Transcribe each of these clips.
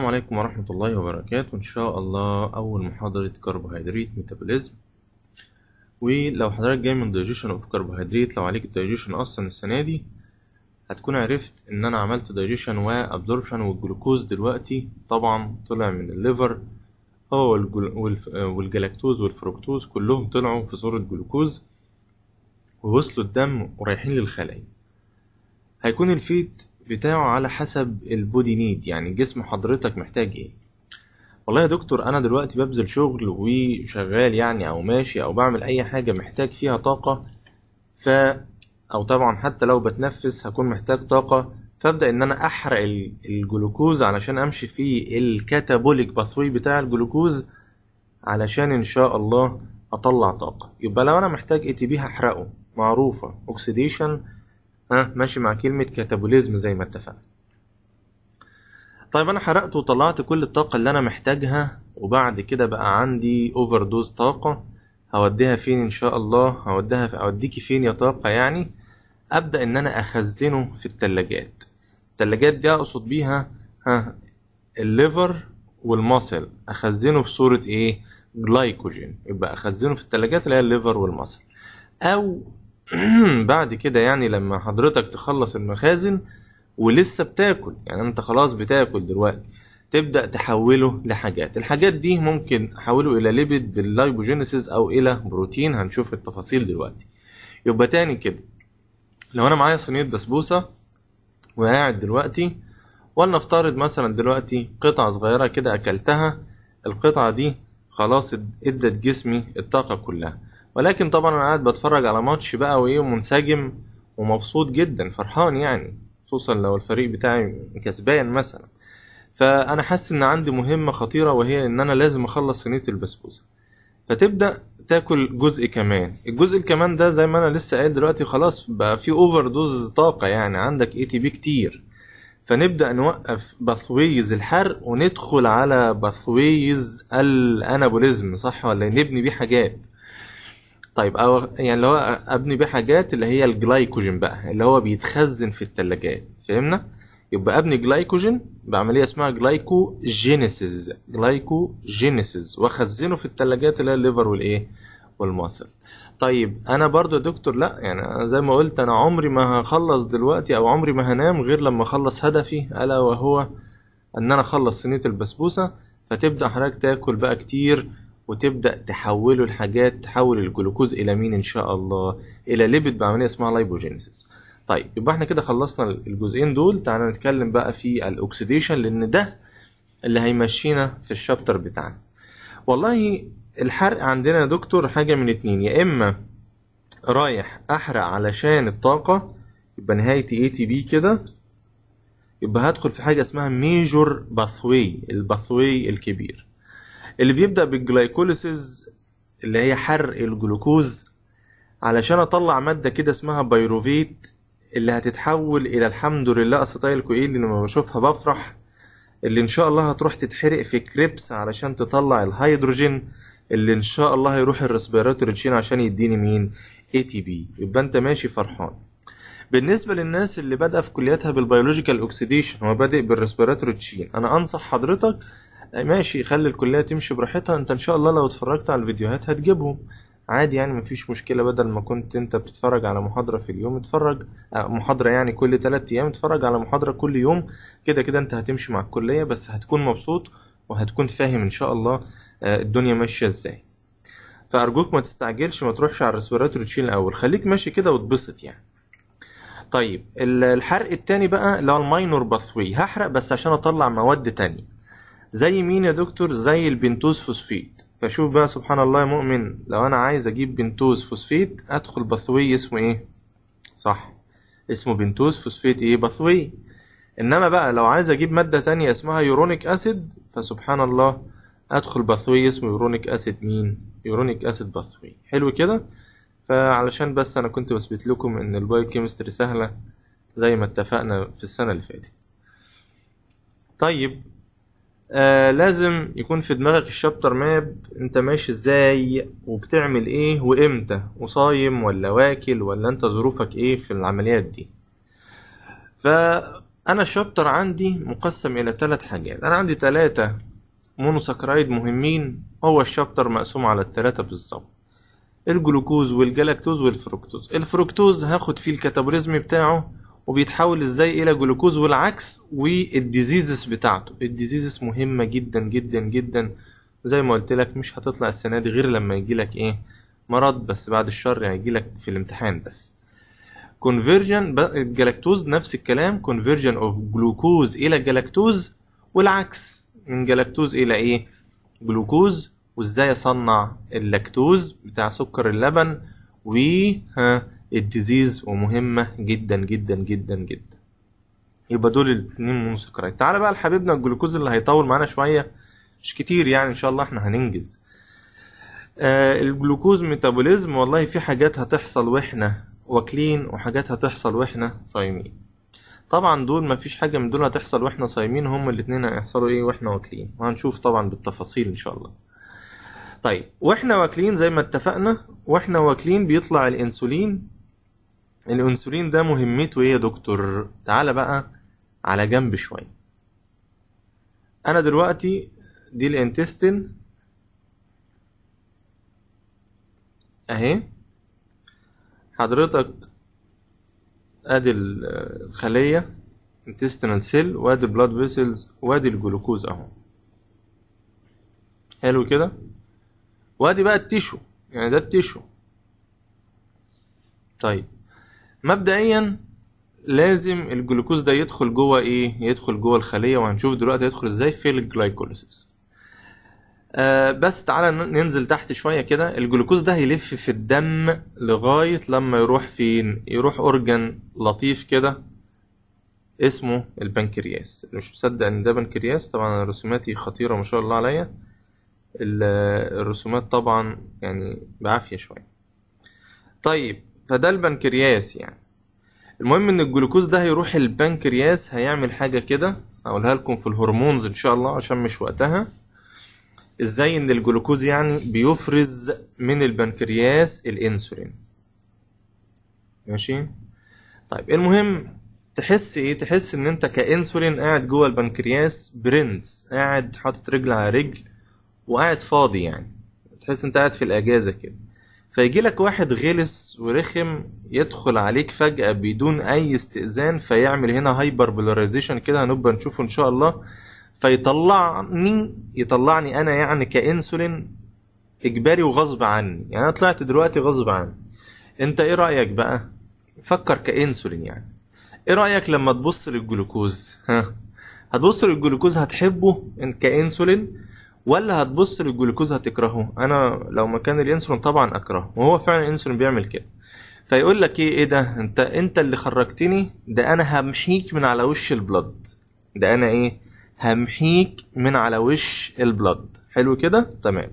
السلام عليكم ورحمة الله وبركاته إن شاء الله أول محاضرة كربوهيدرات ميتابوليزم ولو حضرتك جاي من دايجيشن اوف كربوهيدرات لو عليك دايجيشن أصلا السنة دي هتكون عرفت إن أنا عملت دايجيشن وأبزورشن والجلوكوز دلوقتي طبعا طلع من الليفر هو والجلاكتوز والفركتوز كلهم طلعوا في صورة جلوكوز ووصلوا الدم ورايحين للخلايا هيكون الفيت بتاعه على حسب البودي نيد يعني جسم حضرتك محتاج ايه والله يا دكتور انا دلوقتي ببذل شغل وشغال يعني او ماشي او بعمل اي حاجه محتاج فيها طاقه ف او طبعا حتى لو بتنفس هكون محتاج طاقه فابدا ان انا احرق الجلوكوز علشان امشي في الكاتابوليك باثوي بتاع الجلوكوز علشان ان شاء الله اطلع طاقه يبقى لو انا محتاج اي تي بي هحرقه معروفه اوكسيديشن ها ماشي مع كلمة كاتابوليزم زي ما اتفقنا طيب انا حرقت وطلعت كل الطاقة اللي انا محتاجها وبعد كده بقى عندي اوفر دوز طاقة هوديها فين ان شاء الله هوديها في اوديكي فين يا طاقة يعني ابدأ ان انا اخزنه في التلاجات التلاجات دي اقصد بيها ها الليفر والمصل اخزنه في صورة ايه جلايكوجين يبقى اخزنه في التلاجات اللي هي الليفر والمصل او بعد كده يعني لما حضرتك تخلص المخازن ولسه بتاكل يعني انت خلاص بتاكل دلوقتي تبدا تحوله لحاجات الحاجات دي ممكن احوله الى ليبيد باللايبوجينيسيس او الى بروتين هنشوف التفاصيل دلوقتي يبقى تاني كده لو انا معايا صينيه بسبوسه وقاعد دلوقتي ولنفترض مثلا دلوقتي قطعه صغيره كده اكلتها القطعه دي خلاص ادت جسمي الطاقه كلها ولكن طبعا انا قاعد بتفرج على ماتش بقى وايه ومنسجم ومبسوط جدا فرحان يعني خصوصا لو الفريق بتاعي كسبان مثلا فانا حاسس ان عندي مهمه خطيره وهي ان انا لازم اخلص صينيه البسبوسه فتبدا تاكل جزء كمان الجزء الكمان ده زي ما انا لسه قايل دلوقتي خلاص بقى في اوفر دوز طاقه يعني عندك اي تي بي كتير فنبدا نوقف باثويز الحرق وندخل على باثويز الانابوليزم صح ولا إيه؟ نبني بيه حاجات طيب او يعني اللي هو ابني بيه حاجات اللي هي الجلايكوجين بقى اللي هو بيتخزن في الثلاجات فهمنا يبقى ابني جلايكوجين بعمليه اسمها جلايكوجينيسيس جلايكوجينيسيس واخزنه في الثلاجات اللي هي الليفر والايه والمصل طيب انا برضو يا دكتور لا يعني زي ما قلت انا عمري ما هخلص دلوقتي او عمري ما هنام غير لما اخلص هدفي الا وهو ان انا اخلص صينيه البسبوسه فتبدا حضرتك تاكل بقى كتير وتبدا تحوله لحاجات تحول الجلوكوز الى مين ان شاء الله الى ليبيد بعمليه اسمها لايبوجينيسيس طيب يبقى احنا كده خلصنا الجزئين دول تعالى نتكلم بقى في الاكسديشن لان ده اللي هيمشينا في الشابتر بتاعنا والله الحرق عندنا يا دكتور حاجه من اتنين يا اما رايح احرق علشان الطاقه يبقى نهايه اي تي بي كده يبقى هدخل في حاجه اسمها ميجور باثوي الباثوي الكبير اللي بيبدأ بالجلايكوليسيز اللي هي حرق الجلوكوز علشان اطلع مادة كده اسمها بيروفيت اللي هتتحول الى الحمد لله استايل كويل لما بشوفها بفرح اللي ان شاء الله هتروح تتحرق في كريبس علشان تطلع الهيدروجين اللي ان شاء الله هيروح الريسبيراتوري تشين عشان يديني مين اي تي بي يبقى انت ماشي فرحان بالنسبه للناس اللي بادئه في كلياتها بالبيولوجيكال اوكسيديشن هو بادئ بالريسبيراتوري تشين انا انصح حضرتك ماشي خلي الكلية تمشي براحتها انت ان شاء الله لو اتفرجت على الفيديوهات هتجيبهم عادي يعني مفيش مشكلة بدل ما كنت انت بتتفرج على محاضرة في اليوم اتفرج آه، محاضرة يعني كل تلات ايام اتفرج على محاضرة كل يوم كده كده انت هتمشي مع الكلية بس هتكون مبسوط وهتكون فاهم ان شاء الله آه، الدنيا ماشية ازاي فارجوك ما تستعجلش ما تروحش على الريسبيراتور تشيل الاول خليك ماشي كده واتبسط يعني طيب الحرق التاني بقى اللي هو الماينور باثوي هحرق بس عشان اطلع مواد تانية زي مين يا دكتور زي البنتوز فوسفيت فشوف بقى سبحان الله يا مؤمن لو انا عايز اجيب بنتوز فوسفيت ادخل باثوي اسمه ايه صح اسمه بنتوز فوسفيت ايه باثوي انما بقى لو عايز اجيب مادة تانية اسمها يورونيك اسيد فسبحان الله ادخل باثوي اسمه يورونيك اسيد مين يورونيك اسيد باثوي حلو كده فعلشان بس انا كنت بثبت لكم ان البايوكيمستري سهلة زي ما اتفقنا في السنة اللي فاتت طيب آه لازم يكون في دماغك الشابتر ماب انت ماشي ازاي وبتعمل ايه وامتى وصايم ولا واكل ولا انت ظروفك ايه في العمليات دي فانا الشابتر عندي مقسم الى ثلاث حاجات انا عندي ثلاثة مونوساكرايد مهمين هو الشابتر مقسوم على الثلاثة بالظبط الجلوكوز والجلاكتوز والفركتوز الفركتوز هاخد فيه الكاتابوليزم بتاعه وبيتحول ازاي الى جلوكوز والعكس والديزيزز بتاعته الديزيزز مهمه جدا جدا جدا وزي ما قلت لك مش هتطلع السنه دي غير لما يجي لك ايه مرض بس بعد الشر هيجي يعني لك في الامتحان بس كونفرجن الجلاكتوز نفس الكلام كونفرجن اوف جلوكوز الى جلاكتوز والعكس من جلاكتوز الى ايه جلوكوز وازاي اصنع اللاكتوز بتاع سكر اللبن و ها الديزيز ومهمة جدا جدا جدا جدا يبقى دول الاتنين مونوسكرايد تعالى بقى لحبيبنا الجلوكوز اللي هيطول معانا شوية مش كتير يعني ان شاء الله احنا هننجز آه الجلوكوز ميتابوليزم والله في حاجات هتحصل واحنا واكلين وحاجات هتحصل واحنا صايمين طبعا دول مفيش حاجة من دول هتحصل واحنا صايمين هما الاتنين هيحصلوا ايه واحنا واكلين وهنشوف طبعا بالتفاصيل ان شاء الله طيب واحنا واكلين زي ما اتفقنا واحنا واكلين بيطلع الانسولين الانسولين ده مهمته ايه يا دكتور تعالى بقى على جنب شويه انا دلوقتي دي الانتستين اهي حضرتك ادي الخليه intestinal cell وادي البلاد فيسلز وادي الجلوكوز اهو حلو كده وادي بقى التيشو يعني ده التيشو طيب مبدئيا لازم الجلوكوز ده يدخل جوه ايه يدخل جوه الخليه وهنشوف دلوقتي هيدخل ازاي في الجلايكوليسيس آه بس تعالى ننزل تحت شويه كده الجلوكوز ده هيلف في الدم لغايه لما يروح فين يروح اورجن لطيف كده اسمه البنكرياس مش مصدق ان ده بنكرياس طبعا أنا رسوماتي خطيره ما شاء الله عليا الرسومات طبعا يعني بعافيه شويه طيب فده البنكرياس يعني المهم ان الجلوكوز ده هيروح البنكرياس هيعمل حاجة كده هقولها لكم في الهرمونز ان شاء الله عشان مش وقتها ازاي ان الجلوكوز يعني بيفرز من البنكرياس الانسولين ماشي طيب المهم تحس ايه تحس ان انت كانسولين قاعد جوه البنكرياس برنس قاعد حاطط رجل على رجل وقاعد فاضي يعني تحس انت قاعد في الاجازه كده فيجي لك واحد غلس ورخم يدخل عليك فجأة بدون أي استئذان فيعمل هنا هايبر بولاريزيشن كده هنبقى نشوفه إن شاء الله فيطلعني يطلعني أنا يعني كإنسولين إجباري وغصب عني يعني أنا طلعت دلوقتي غصب عني أنت إيه رأيك بقى؟ فكر كإنسولين يعني إيه رأيك لما تبص للجلوكوز؟ ها؟ هتبص للجلوكوز هتحبه كإنسولين ولا هتبص للجلوكوز هتكرهه انا لو مكان الانسولين طبعا اكرهه وهو فعلا الانسولين بيعمل كده فيقول لك ايه ايه ده انت انت اللي خرجتني ده انا همحيك من على وش البلد ده انا ايه همحيك من على وش البلد حلو كده تمام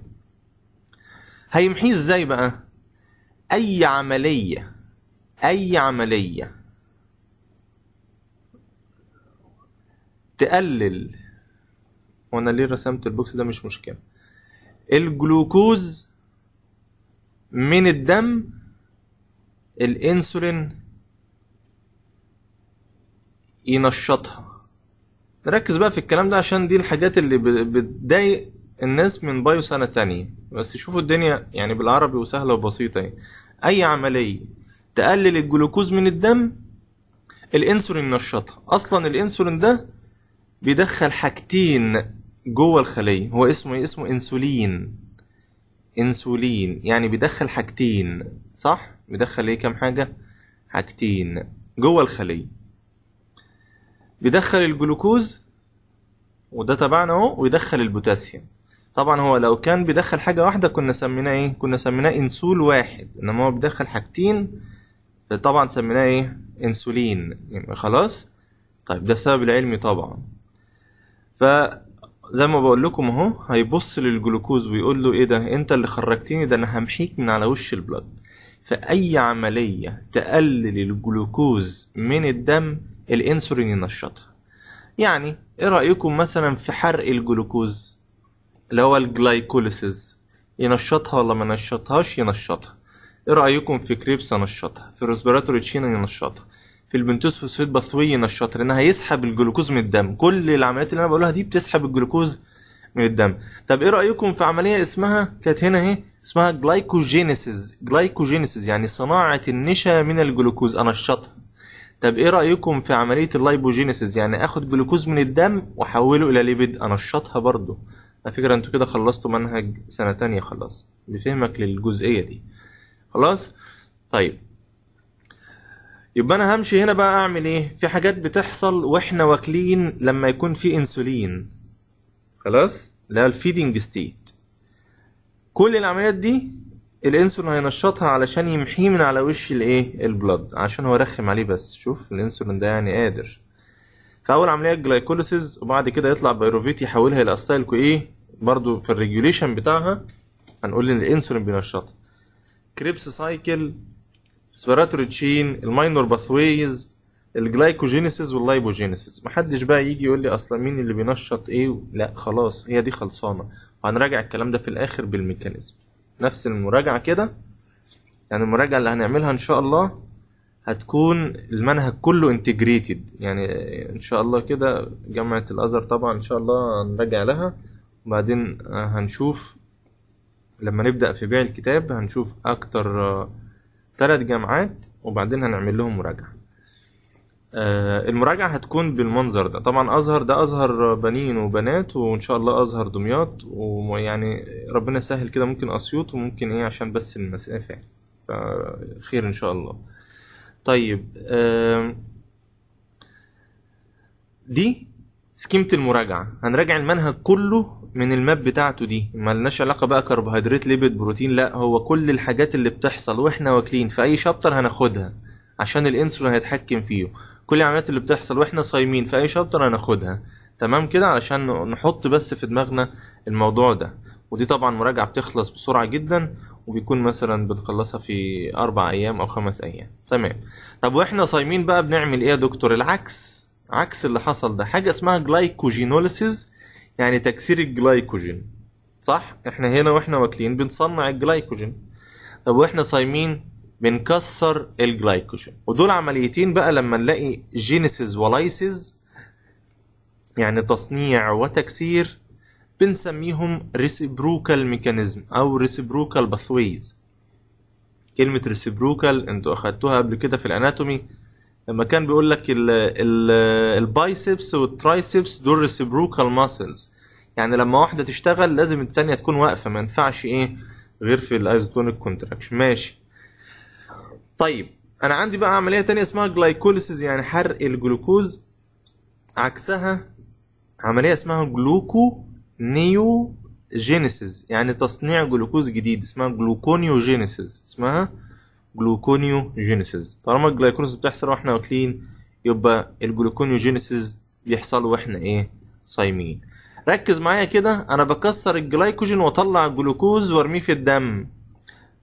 هيمحيه ازاي بقى اي عمليه اي عمليه تقلل وانا ليه رسمت البوكس ده مش مشكله الجلوكوز من الدم الانسولين ينشطها نركز بقى في الكلام ده عشان دي الحاجات اللي بتضايق الناس من بايو سنة تانية بس شوفوا الدنيا يعني بالعربي وسهلة وبسيطة يعني أي عملية تقلل الجلوكوز من الدم الانسولين نشطها أصلا الانسولين ده بيدخل حاجتين جوه الخلية هو اسمه إيه؟ اسمه انسولين انسولين يعني بيدخل حاجتين صح بيدخل ايه كام حاجة حاجتين جوه الخلية بيدخل الجلوكوز وده تبعنا اهو ويدخل البوتاسيوم طبعا هو لو كان بيدخل حاجة واحدة كنا سميناه ايه كنا سميناه انسول واحد انما هو بيدخل حاجتين فطبعا سميناه ايه انسولين يعني خلاص طيب ده السبب العلمي طبعا ف زي ما بقول لكم اهو هيبص للجلوكوز ويقول له ايه ده انت اللي خرجتني ده انا همحيك من على وش البلد فاي عمليه تقلل الجلوكوز من الدم الانسولين ينشطها يعني ايه رايكم مثلا في حرق الجلوكوز اللي هو الجلايكوليسيز ينشطها ولا ما ينشطهاش ينشطها ايه رايكم في كريبس انشطها في الريسبيراتوري تشين ينشطها فوسفيت باثوي نشاط لان هيسحب الجلوكوز من الدم كل العمليات اللي انا بقولها دي بتسحب الجلوكوز من الدم طب ايه رايكم في عمليه اسمها كانت هنا اهي اسمها جلايكوجينيسيس جلايكوجينيسيس يعني صناعه النشا من الجلوكوز انشطها طب ايه رايكم في عمليه اللايبوجينيسيس يعني اخد جلوكوز من الدم واحوله الى ليبيد انشطها برضو على فكره انتوا كده خلصتوا منهج سنه تانية خلاص بفهمك للجزئيه دي خلاص طيب يبقى انا همشي هنا بقى اعمل ايه في حاجات بتحصل واحنا واكلين لما يكون في انسولين خلاص اللي هي الفيدنج ستيت كل العمليات دي الانسولين هينشطها علشان يمحيه من على وش الايه البلد عشان هو رخم عليه بس شوف الانسولين ده يعني قادر فاول عمليه الجلايكوليسيز وبعد كده يطلع بايروفيت يحولها الى استايل كو ايه برضو في الريجوليشن بتاعها هنقول ان الانسولين بينشطها كريبس سايكل الريسبيراتوري تشين الماينور باثويز الجلايكوجينيسيس واللايبوجينيسيس محدش بقى يجي يقول لي اصلا مين اللي بينشط ايه لا خلاص هي دي خلصانه وهنراجع الكلام ده في الاخر بالميكانيزم نفس المراجعه كده يعني المراجعه اللي هنعملها ان شاء الله هتكون المنهج كله انتجريتد يعني ان شاء الله كده جامعه الازهر طبعا ان شاء الله هنراجع لها وبعدين هنشوف لما نبدا في بيع الكتاب هنشوف اكتر ثلاث جامعات وبعدين هنعمل لهم مراجعه آه، المراجعه هتكون بالمنظر ده طبعا ازهر ده ازهر بنين وبنات وان شاء الله ازهر دمياط ويعني ربنا سهل كده ممكن اسيوط وممكن ايه عشان بس المسافه خير ان شاء الله طيب دي سكيمة المراجعة هنراجع المنهج كله من الماب بتاعته دي ملناش علاقه بقى كربوهيدرات ليبيد بروتين لا هو كل الحاجات اللي بتحصل واحنا واكلين في اي شابتر هناخدها عشان الانسولين هيتحكم فيه كل العمليات اللي بتحصل واحنا صايمين في اي شابتر هناخدها تمام كده علشان نحط بس في دماغنا الموضوع ده ودي طبعا مراجعه بتخلص بسرعه جدا وبيكون مثلا بنخلصها في اربع ايام او خمس ايام تمام طب واحنا صايمين بقى بنعمل ايه يا دكتور العكس عكس اللي حصل ده حاجه اسمها جلايكوجينوليسيز يعني تكسير الجلايكوجين صح احنا هنا واحنا واكلين بنصنع الجلايكوجين طب واحنا صايمين بنكسر الجلايكوجين ودول عمليتين بقى لما نلاقي جينيسيس ولايسيس يعني تصنيع وتكسير بنسميهم ريسيبروكال ميكانيزم او ريسيبروكال باثويز كلمة ريسيبروكال انتوا اخدتوها قبل كده في الاناتومي لما كان بيقول لك البايسبس والترايسبس دول ريسبروكال ماسلز يعني لما واحده تشتغل لازم الثانيه تكون واقفه ما ينفعش ايه غير في الايزوتونيك كونتراكشن ماشي طيب انا عندي بقى عمليه تانية اسمها جلايكوليسيس يعني حرق الجلوكوز عكسها عمليه اسمها جلوكو نيو جينيسيس يعني تصنيع جلوكوز جديد اسمها جلوكونيوجينيسيس اسمها جينيسيز طالما الجلايكونز بتحصل واحنا واكلين يبقى جينيسيز بيحصل واحنا ايه صايمين ركز معايا كده انا بكسر الجلايكوجين واطلع الجلوكوز وارميه في الدم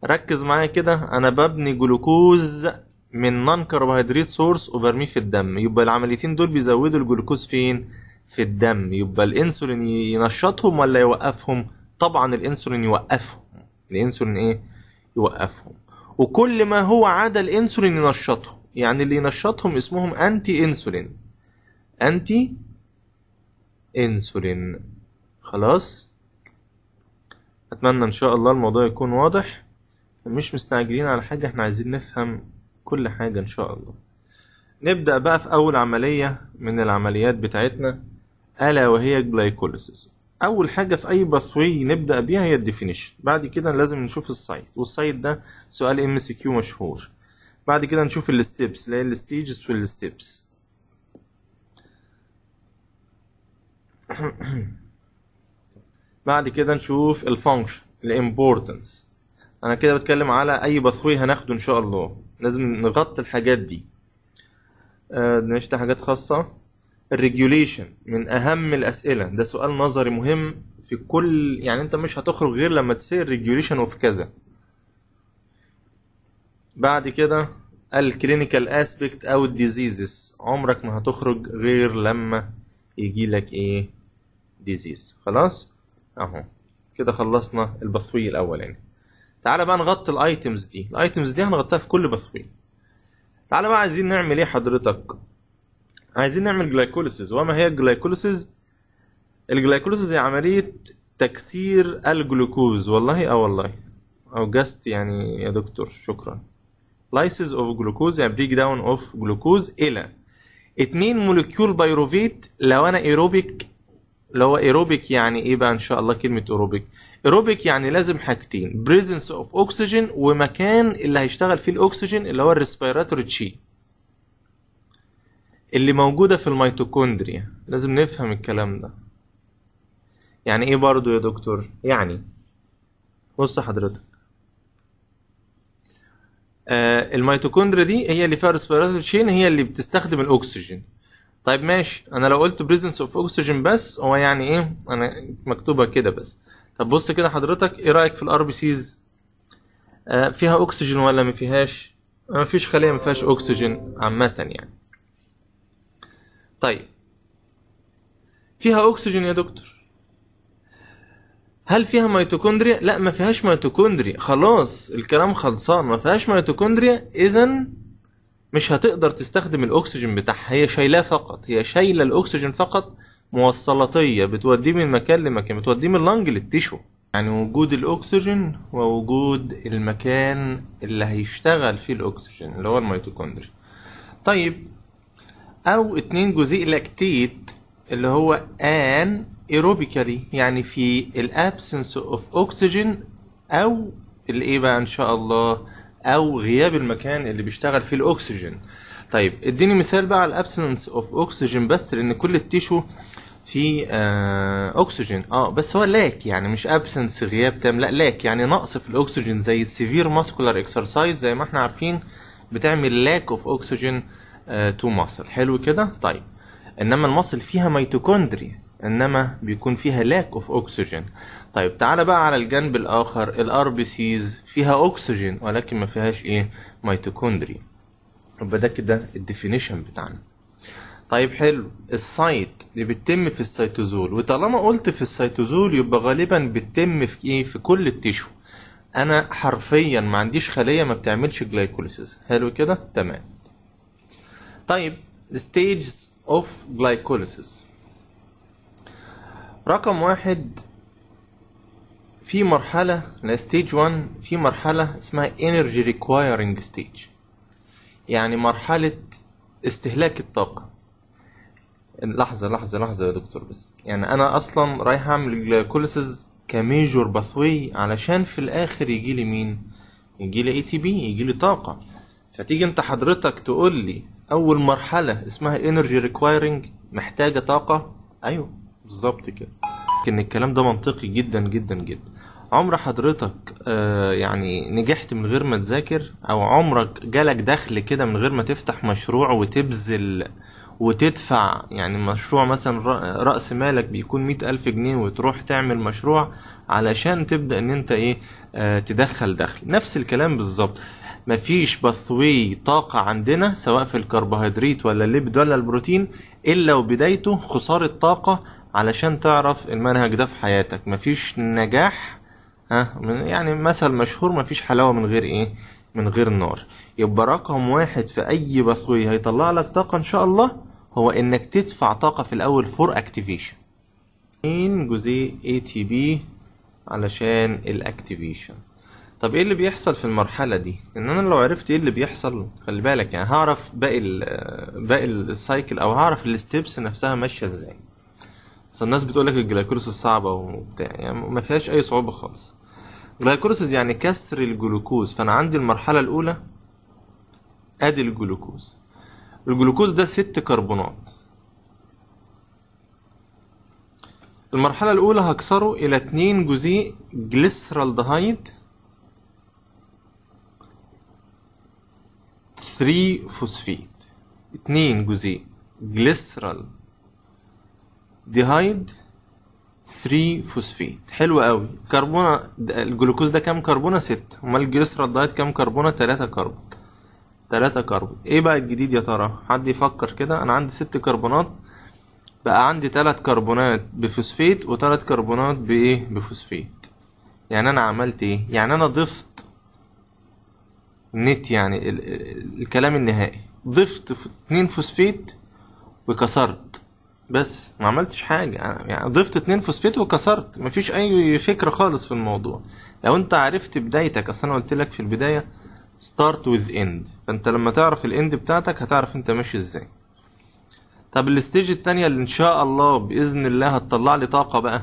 ركز معايا كده انا ببني جلوكوز من نون كربوهيدرات سورس وبرميه في الدم يبقى العمليتين دول بيزودوا الجلوكوز فين في الدم يبقى الانسولين ينشطهم ولا يوقفهم طبعا الانسولين يوقفهم الانسولين ايه يوقفهم وكل ما هو عدا الانسولين ينشطهم يعني اللي ينشطهم اسمهم انتي انسولين انتي انسولين خلاص اتمنى ان شاء الله الموضوع يكون واضح مش مستعجلين على حاجه احنا عايزين نفهم كل حاجه ان شاء الله نبدا بقى في اول عمليه من العمليات بتاعتنا الا وهي جلايكوليسيس اول حاجه في اي باثوي نبدا بيها هي الديفينيشن بعد كده لازم نشوف السايت والسايت ده سؤال ام سي كيو مشهور بعد كده نشوف الستبس اللي هي الستيجز والستبس بعد كده نشوف الفانكشن الامبورتنس انا كده بتكلم على اي باثوي هناخده ان شاء الله لازم نغطي الحاجات دي آه نشتري حاجات خاصه الريجوليشن من اهم الاسئله ده سؤال نظري مهم في كل يعني انت مش هتخرج غير لما تسير ريجوليشن وفي كذا بعد كده الكلينيكال اسبكت او الديزيزز عمرك ما هتخرج غير لما يجي لك ايه ديزيز خلاص اهو كده خلصنا البثوي الاولاني يعني. تعالى بقى نغطي الايتمز دي الايتمز دي هنغطيها في كل باثوي تعالى بقى عايزين نعمل ايه حضرتك عايزين نعمل جلايكوليسيز وما هي الجلايكوليسيز الجلايكوليسيز هي عملية تكسير الجلوكوز والله اه والله او جاست يعني يا دكتور شكرا لايسيز اوف جلوكوز يعني بريك داون اوف جلوكوز الى اتنين مولكيول بايروفيت لو انا ايروبيك اللي هو ايروبيك يعني ايه بقى ان شاء الله كلمه ايروبيك ايروبيك يعني لازم حاجتين بريزنس اوف اوكسجين ومكان اللي هيشتغل فيه الاكسجين اللي هو الريسبيراتوري تشي اللي موجودة في الميتوكوندريا لازم نفهم الكلام ده يعني ايه برضو يا دكتور يعني بص حضرتك آه الميتوكوندريا دي هي اللي فيها ريسبيراتوري تشين هي اللي بتستخدم الاكسجين طيب ماشي انا لو قلت بريزنس اوف اوكسجين بس هو يعني ايه انا مكتوبه كده بس طب بص كده حضرتك ايه رايك في الار بي سيز فيها اكسجين ولا ما فيهاش ما فيش خليه ما فيهاش اكسجين عامه يعني طيب فيها أكسجين يا دكتور هل فيها ميتوكوندريا؟ لا ما فيهاش ميتوكوندريا خلاص الكلام خلصان ما فيهاش ميتوكوندريا إذا مش هتقدر تستخدم الأكسجين بتاعها هي شايلاه فقط هي شايلة الأكسجين فقط موصلاتية بتوديه من مكان لمكان بتوديه من اللنج للتيشو يعني وجود الأكسجين ووجود المكان اللي هيشتغل فيه الأكسجين اللي هو الميتوكوندريا طيب أو اتنين جزيء لاكتيت اللي هو ان ايروبيكالي يعني في الابسنس اوف اوكسجين او الايه بقى ان شاء الله او غياب المكان اللي بيشتغل فيه الاكسجين طيب اديني مثال بقى على الابسنس اوف اوكسجين بس لان كل التيشو في آه، اكسجين اه بس هو لاك يعني مش ابسنس غياب تام لا لاك يعني نقص في الاكسجين زي السيفير ماسكولار اكسرسايز زي ما احنا عارفين بتعمل لاك اوف اوكسجين آه، تو ماسل حلو كده طيب انما المصل فيها ميتوكوندري انما بيكون فيها لاك اوف اوكسجين طيب تعالى بقى على الجانب الاخر الار بي سيز فيها اوكسجين ولكن ما فيهاش ايه ميتوكوندري يبقى ده كده الديفينيشن بتاعنا طيب حلو السايت اللي بتتم في السيتوزول وطالما قلت في السيتوزول يبقى غالبا بتتم في ايه في كل التشو انا حرفيا ما عنديش خليه ما بتعملش جلايكوليسيس حلو كده تمام طيب stages of glycolysis رقم واحد في مرحلة ستيج 1 في مرحلة اسمها energy requiring stage يعني مرحلة استهلاك الطاقة لحظة لحظة لحظة يا دكتور بس يعني أنا أصلا رايح أعمل glycolysis كميجور باثوي علشان في الآخر يجيلي مين؟ يجيلي اي تي بي يجيلي طاقة فتيجي أنت حضرتك تقول لي اول مرحله اسمها energy requiring محتاجه طاقه ايوه بالظبط كده لكن الكلام ده منطقي جدا جدا جدا عمر حضرتك آه يعني نجحت من غير ما تذاكر او عمرك جالك دخل كده من غير ما تفتح مشروع وتبذل وتدفع يعني مشروع مثلا رأس مالك بيكون مئة ألف جنيه وتروح تعمل مشروع علشان تبدأ ان انت ايه آه تدخل دخل نفس الكلام بالظبط مفيش باثوي طاقة عندنا سواء في الكربوهيدرات ولا الليبيد ولا البروتين إلا وبدايته خسارة طاقة علشان تعرف المنهج ده في حياتك مفيش نجاح ها يعني مثل مشهور مفيش حلاوة من غير إيه من غير نار يبقى رقم واحد في أي باثوي هيطلع لك طاقة إن شاء الله هو إنك تدفع طاقة في الأول فور أكتيفيشن جزيء ATP علشان الأكتيفيشن طب ايه اللي بيحصل في المرحله دي ان انا لو عرفت ايه اللي بيحصل خلي بالك يعني هعرف باقي ال باقي السايكل او هعرف الستبس نفسها ماشيه ازاي اصل الناس بتقول لك الجلايكوليسيس صعبه وبتاع يعني ما فيهاش اي صعوبه خالص جلايكوليسيس يعني كسر الجلوكوز فانا عندي المرحله الاولى ادي الجلوكوز الجلوكوز ده ست كربونات المرحلة الأولى هكسره إلى اتنين جزيء جليسرالدهايد 3 فوسفيت 2 جزيء جليسرال ديهايد 3 فوسفيت حلو قوي كربون الجلوكوز ده كام كربونه 6 امال الجليسرال دايت كام كربونه 3 كربون 3 كربون ايه بقى الجديد يا ترى حد يفكر كده انا عندي 6 كربونات بقى عندي 3 كربونات بفوسفيت و3 كربونات بايه بفوسفيت يعني انا عملت ايه يعني انا ضفت النت يعني الكلام النهائي ضفت اتنين فوسفيت وكسرت بس ما عملتش حاجة يعني ضفت اتنين فوسفيت وكسرت مفيش اي فكرة خالص في الموضوع لو انت عرفت بدايتك اصل انا قلت لك في البداية start with end فانت لما تعرف الاند بتاعتك هتعرف انت ماشي ازاي طب الاستيج التانية اللي ان شاء الله باذن الله هتطلع لي طاقة بقى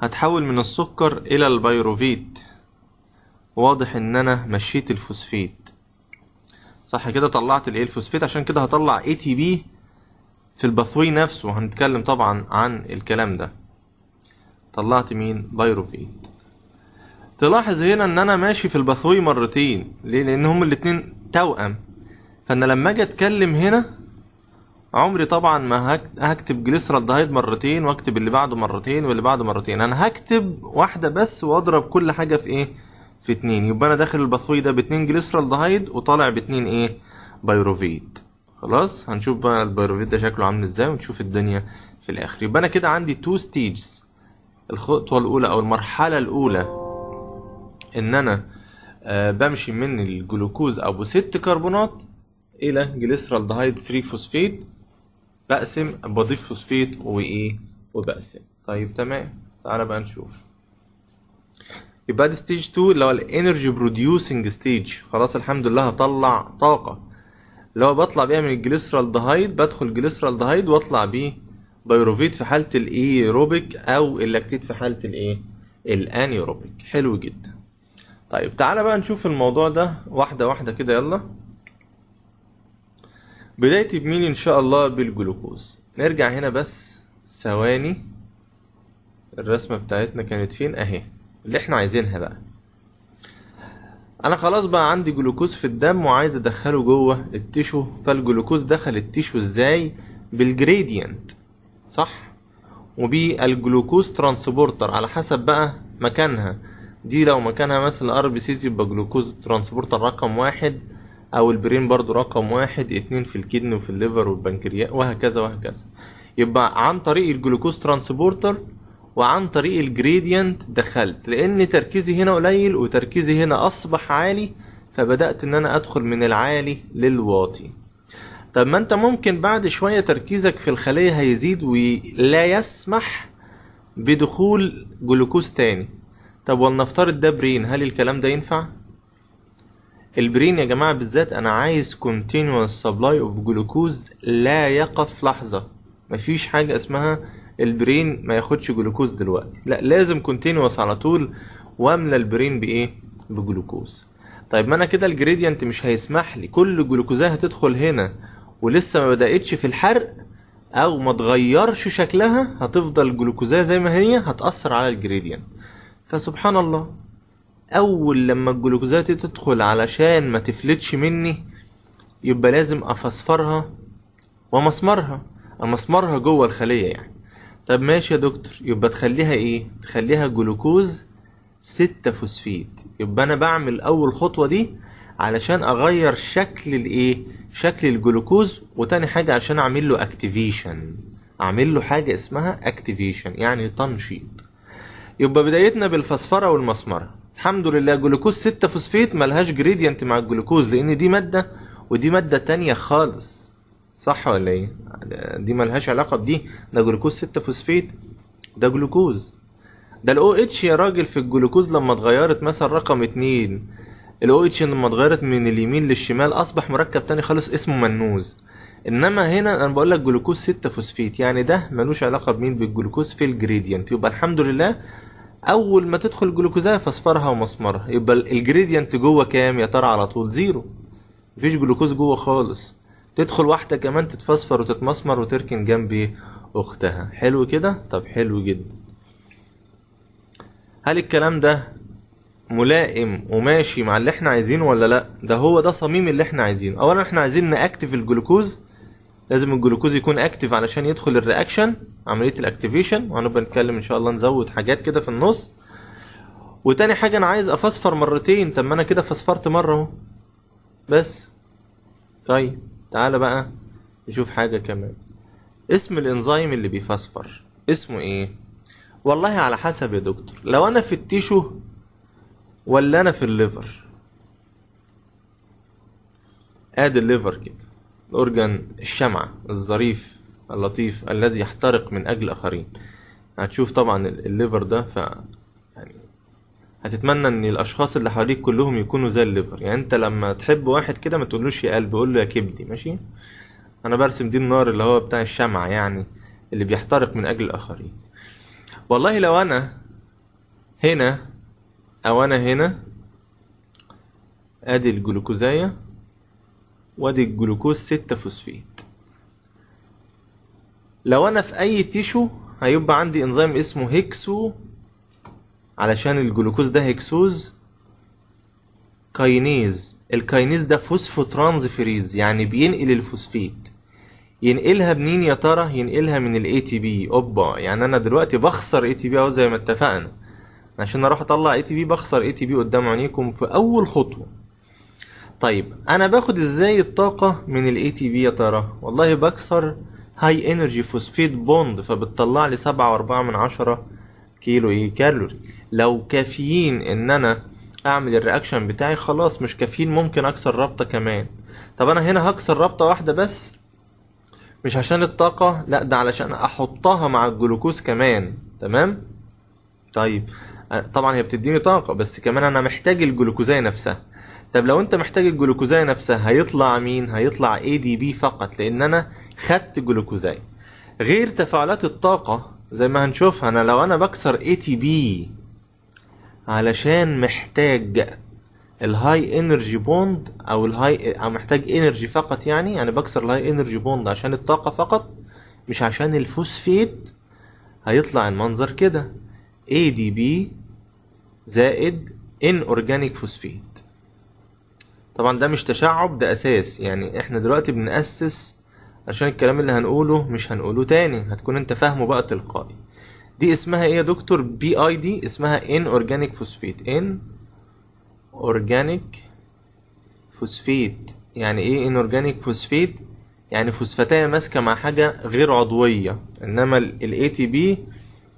هتحول من السكر الى البيروفيت واضح ان انا مشيت الفوسفيت صح كده طلعت الايه الفوسفيت عشان كده هطلع اي تي بي في الباثوي نفسه هنتكلم طبعا عن الكلام ده طلعت مين بايروفيت تلاحظ هنا ان انا ماشي في الباثوي مرتين ليه لان هما الاتنين توأم فانا لما اجي اتكلم هنا عمري طبعا ما هكتب جليسرالدهايد مرتين واكتب اللي بعده مرتين واللي بعده مرتين انا هكتب واحده بس واضرب كل حاجه في ايه في 2 يبقى انا داخل الباثوي ده ب 2 جليسرالدهايد وطالع ب 2 ايه بايروفيت خلاص هنشوف بقى البايروفيت ده شكله عامل ازاي ونشوف الدنيا في الاخر يبقى انا كده عندي تو ستيجز الخطوه الاولى او المرحله الاولى ان انا آه بمشي من الجلوكوز ابو 6 كربونات الى جليسرالدهايد 3 فوسفيت بقسم بضيف فوسفيت وايه وبقسم طيب تمام تعالى بقى نشوف يبقى دي ستيج 2 اللي هو الانرجي بروديوسنج ستيج خلاص الحمد لله هطلع طاقه اللي هو بطلع بيها من الجليسرال دهايد بدخل جليسرال دهايد واطلع بيه بايروفيت في حاله الايروبيك او اللاكتيت في حاله الايه الانيروبيك حلو جدا طيب تعالى بقى نشوف الموضوع ده واحده واحده كده يلا بدايتي بمين ان شاء الله بالجلوكوز نرجع هنا بس ثواني الرسمه بتاعتنا كانت فين اهي اللي احنا عايزينها بقى انا خلاص بقى عندي جلوكوز في الدم وعايز ادخله جوه التيشو فالجلوكوز دخل التيشو ازاي بالجريدينت صح وبالجلوكوز ترانسبورتر على حسب بقى مكانها دي لو مكانها مثلا ار بي سي يبقى جلوكوز ترانسبورتر رقم واحد او البرين برضو رقم واحد اتنين في الكدن وفي الليفر والبنكرياس وهكذا وهكذا يبقى عن طريق الجلوكوز ترانسبورتر وعن طريق الجريدينت دخلت لان تركيزي هنا قليل وتركيزي هنا اصبح عالي فبدأت ان انا ادخل من العالي للواطي طب ما انت ممكن بعد شوية تركيزك في الخلية هيزيد ولا يسمح بدخول جلوكوز تاني طب ولنفترض ده برين هل الكلام ده ينفع؟ البرين يا جماعة بالذات أنا عايز continuous supply of glucose لا يقف لحظة مفيش حاجة اسمها البرين ما ياخدش جلوكوز دلوقتي لا لازم كونتينوس على طول واملى البرين بايه بجلوكوز طيب ما انا كده الجريدينت مش هيسمح لي كل جلوكوزها هتدخل هنا ولسه ما بداتش في الحرق او ما تغيرش شكلها هتفضل الجلوكوزاه زي ما هي هتاثر على الجريدينت فسبحان الله اول لما الجلوكوزات تدخل علشان ما تفلتش مني يبقى لازم افسفرها ومسمرها امسمرها جوه الخليه يعني طب ماشي يا دكتور يبقى تخليها ايه تخليها جلوكوز 6 فوسفيت يبقى انا بعمل اول خطوه دي علشان اغير شكل الايه شكل الجلوكوز وتاني حاجه عشان اعمل له اكتيفيشن اعمل له حاجه اسمها اكتيفيشن يعني تنشيط يبقى بدايتنا بالفسفره والمسمره الحمد لله جلوكوز 6 فوسفيت ملهاش جريدينت مع الجلوكوز لان دي ماده ودي ماده تانية خالص صح ولا ايه دي ملهاش علاقه بدي ده جلوكوز 6 فوسفيت ده جلوكوز ده الاو اتش يا راجل في الجلوكوز لما اتغيرت مثلا رقم 2 الاو اتش لما اتغيرت من اليمين للشمال اصبح مركب تاني خالص اسمه منوز انما هنا انا بقول لك جلوكوز 6 فوسفيت يعني ده ملوش علاقه بمين بالجلوكوز في الجريدينت يبقى الحمد لله اول ما تدخل الجلوكوزايه فاصفرها ومسمرها يبقى الجريدينت جوه كام يا ترى على طول زيرو مفيش جلوكوز جوه خالص تدخل واحدة كمان تتفسفر وتتمسمر وتركن جنبي أختها حلو كده طب حلو جدا هل الكلام ده ملائم وماشي مع اللي احنا عايزينه ولا لا ده هو ده صميم اللي احنا عايزينه اولا احنا عايزين ناكتف الجلوكوز لازم الجلوكوز يكون اكتف علشان يدخل الرياكشن عمليه الاكتيفيشن وهنبقى نتكلم ان شاء الله نزود حاجات كده في النص وتاني حاجه انا عايز افسفر مرتين طب ما انا كده فسفرت مره اهو بس طيب تعال بقى نشوف حاجة كمان اسم الانزيم اللي بيفسفر اسمه ايه والله على حسب يا دكتور لو انا في التيشو ولا انا في الليفر ادي الليفر كده الاورجن الشمعة الظريف اللطيف الذي يحترق من اجل اخرين هتشوف طبعا الليفر ده هتتمنى ان الاشخاص اللي حواليك كلهم يكونوا زي الليفر يعني انت لما تحب واحد كده ما تقولوش يا قلب قول له يا كبدي ماشي انا برسم دي النار اللي هو بتاع الشمعة يعني اللي بيحترق من اجل الاخرين والله لو انا هنا او انا هنا ادي الجلوكوزاية وادي الجلوكوز ستة فوسفيت لو انا في اي تيشو هيبقى عندي انزيم اسمه هيكسو علشان الجلوكوز ده هيكسوز كاينيز الكاينيز ده فوسفو ترانزفيريز يعني بينقل الفوسفيت ينقلها منين يا ترى ينقلها من الاي تي بي اوبا يعني انا دلوقتي بخسر اي تي بي اهو زي ما اتفقنا عشان اروح اطلع اي تي بي بخسر اي تي بي قدام عينيكم في اول خطوه طيب انا باخد ازاي الطاقه من الاي تي بي يا ترى والله بكسر هاي انرجي فوسفيت بوند فبتطلع لي سبعة واربعة من عشرة كيلو ايه كالوري لو كافيين ان انا اعمل الرياكشن بتاعي خلاص مش كافيين ممكن اكسر رابطه كمان طب انا هنا هكسر رابطه واحده بس مش عشان الطاقه لا ده علشان احطها مع الجلوكوز كمان تمام طيب طبعا هي بتديني طاقه بس كمان انا محتاج الجلوكوزاي نفسها طب لو انت محتاج الجلوكوزاي نفسها هيطلع مين هيطلع اي دي بي فقط لان انا خدت جلوكوزاي غير تفاعلات الطاقه زي ما هنشوفها انا لو انا بكسر اي تي بي علشان محتاج الهاي انرجي بوند او الهاي او محتاج انرجي فقط يعني يعني بكسر الهاي انرجي بوند عشان الطاقه فقط مش عشان الفوسفيت هيطلع المنظر كده ADB زائد ان اورجانيك فوسفيت طبعا ده مش تشعب ده اساس يعني احنا دلوقتي بنأسس عشان الكلام اللي هنقوله مش هنقوله تاني هتكون انت فاهمه بقى تلقائي دي اسمها ايه يا دكتور بي اي دي اسمها ان اورجانيك فوسفيت ان اورجانيك فوسفيت يعني ايه ان اورجانيك فوسفيت يعني فوسفاتيه ماسكه مع حاجه غير عضويه انما الاي تي بي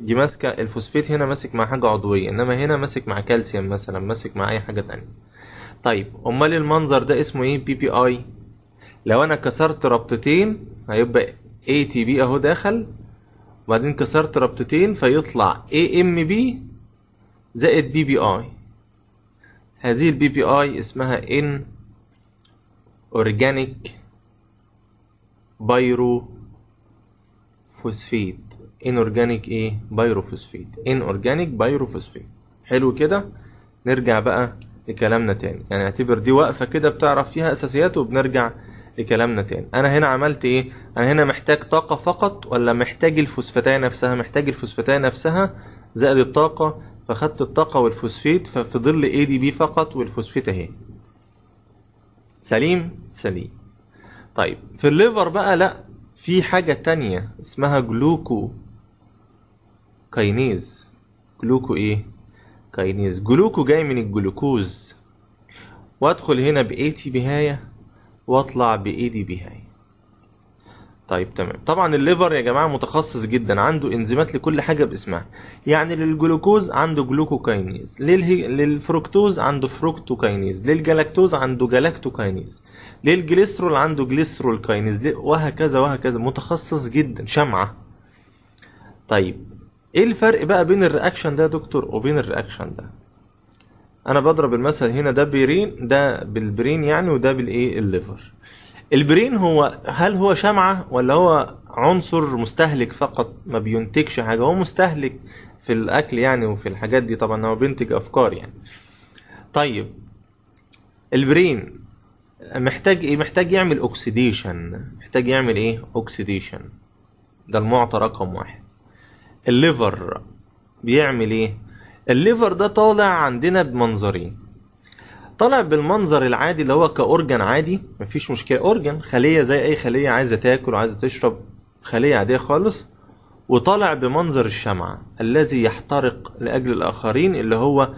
دي ماسكه الفوسفيت هنا ماسك مع حاجه عضويه انما هنا ماسك مع كالسيوم مثلا ماسك مع اي حاجه تانية طيب امال المنظر ده اسمه ايه بي بي اي لو انا كسرت ربطتين هيبقى اي تي بي اهو داخل وبعدين كسرت ربطتين فيطلع اي ام بي زائد بي بي اي هذه البي بي اي اسمها ان اورجانيك بايرو فوسفيت ان اورجانيك ايه فوسفيت ان اورجانيك فوسفيت حلو كده نرجع بقى لكلامنا تاني يعني اعتبر دي وقفه كده بتعرف فيها اساسيات وبنرجع لكلامنا تاني انا هنا عملت ايه انا هنا محتاج طاقه فقط ولا محتاج الفوسفاتية نفسها محتاج الفوسفاتية نفسها زائد الطاقه فاخدت الطاقه والفوسفيت ففي ظل اي دي بي فقط والفوسفيت اهي سليم سليم طيب في الليفر بقى لا في حاجه تانية اسمها جلوكو كاينيز جلوكو ايه كاينيز جلوكو جاي من الجلوكوز وادخل هنا باي تي بهايه واطلع بايدي بيها طيب تمام طبعا الليفر يا جماعه متخصص جدا عنده انزيمات لكل حاجه باسمها يعني للجلوكوز عنده جلوكوكاينيز للهي... للفركتوز عنده فروكتوكاينيز للجلاكتوز عنده جلاكتوكاينيز للجليسترول عنده جليسترول كاينيز وهكذا وهكذا متخصص جدا شمعه طيب ايه الفرق بقى بين الرياكشن ده يا دكتور وبين الرياكشن ده انا بضرب المثل هنا ده برين ده بالبرين يعني وده بالايه الليفر البرين هو هل هو شمعة ولا هو عنصر مستهلك فقط ما بينتجش حاجة هو مستهلك في الأكل يعني وفي الحاجات دي طبعا هو بينتج أفكار يعني طيب البرين محتاج ايه محتاج يعمل اوكسيديشن محتاج يعمل ايه اوكسيديشن ده المعطى رقم واحد الليفر بيعمل ايه الليفر ده طالع عندنا بمنظرين طالع بالمنظر العادي اللي هو كأورجن عادي مفيش مشكلة أورجن خلية زي أي خلية عايزة تاكل وعايزة تشرب خلية عادية خالص وطالع بمنظر الشمعة الذي يحترق لأجل الآخرين اللي هو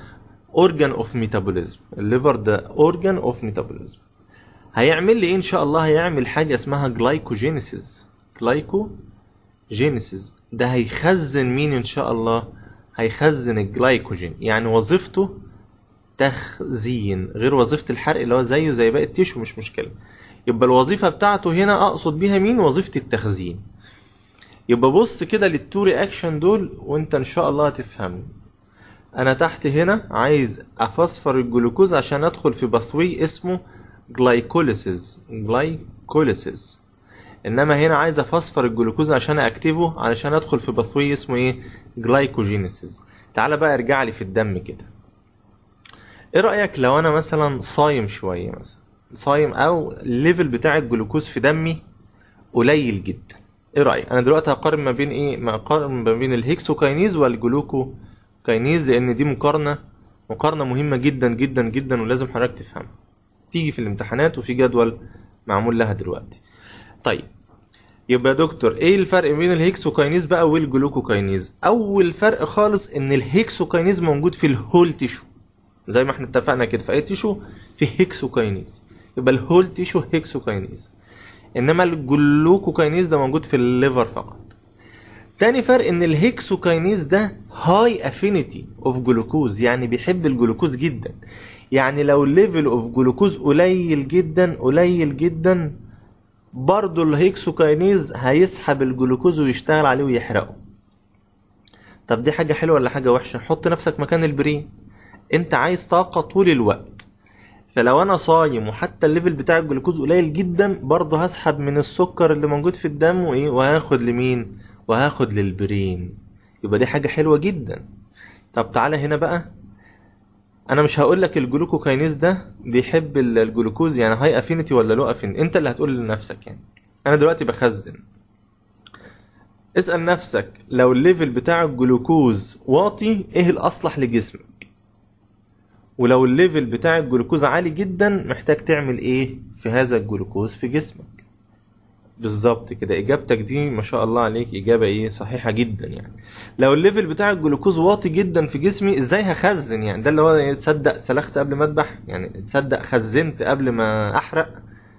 أورجن أوف ميتابوليزم الليفر ده أورجن أوف ميتابوليزم هيعمل لي إيه إن شاء الله هيعمل حاجة اسمها جلايكوجينيسيس جلايكوجينيسيس ده هيخزن مين إن شاء الله هيخزن الجلايكوجين يعني وظيفته تخزين غير وظيفة الحرق اللي هو زيه زي باقي التيشو مش مشكلة يبقى الوظيفة بتاعته هنا أقصد بيها مين وظيفة التخزين يبقى بص كده للتو رياكشن دول وانت ان شاء الله هتفهم انا تحت هنا عايز افسفر الجلوكوز عشان ادخل في باثوي اسمه جلايكوليسيز جلايكوليسيز انما هنا عايز افسفر الجلوكوز عشان اكتفه علشان ادخل في باثوي اسمه ايه جلايكوجينيسيس تعال بقى ارجع لي في الدم كده ايه رايك لو انا مثلا صايم شويه مثلا صايم او الليفل بتاع الجلوكوز في دمي قليل جدا ايه رايك انا دلوقتي هقارن ما بين ايه ما اقارن ما بين الهيكسوكاينيز والجلوكو كاينيز لان دي مقارنه مقارنه مهمه جدا جدا جدا ولازم حضرتك تفهمها تيجي في الامتحانات وفي جدول معمول لها دلوقتي طيب يبقى يا دكتور ايه الفرق بين الهيكسوكاينيز بقى والجلوكوكاينيز اول فرق خالص ان الهيكسوكاينيز موجود في الهول تيشو زي ما احنا اتفقنا كده في اي تيشو في هيكسوكاينيز يبقى الهول تيشو هيكسوكاينيز انما الجلوكوكاينيز ده موجود في الليفر فقط تاني فرق ان الهيكسوكاينيز ده هاي افينيتي اوف جلوكوز يعني بيحب الجلوكوز جدا يعني لو ليفل اوف جلوكوز قليل جدا قليل جدا برضه الهيكسوكاينيز هيسحب الجلوكوز ويشتغل عليه ويحرقه طب دي حاجة حلوة ولا حاجة وحشة حط نفسك مكان البرين انت عايز طاقة طول الوقت فلو انا صايم وحتى الليفل بتاع الجلوكوز قليل جدا برضه هسحب من السكر اللي موجود في الدم وايه وهاخد لمين وهاخد للبرين يبقى دي حاجة حلوة جدا طب تعالى هنا بقى انا مش هقول لك الجلوكوكاينيز ده بيحب الجلوكوز يعني هاي افينيتي ولا لو افينيتي انت اللي هتقول لنفسك يعني انا دلوقتي بخزن اسال نفسك لو الليفل بتاع الجلوكوز واطي ايه الاصلح لجسمك ولو الليفل بتاع الجلوكوز عالي جدا محتاج تعمل ايه في هذا الجلوكوز في جسمك بالظبط كده اجابتك دي ما شاء الله عليك اجابه ايه صحيحه جدا يعني لو الليفل بتاع الجلوكوز واطي جدا في جسمي ازاي هخزن يعني ده اللي هو إيه؟ تصدق سلخت قبل ما اذبح يعني تصدق خزنت قبل ما احرق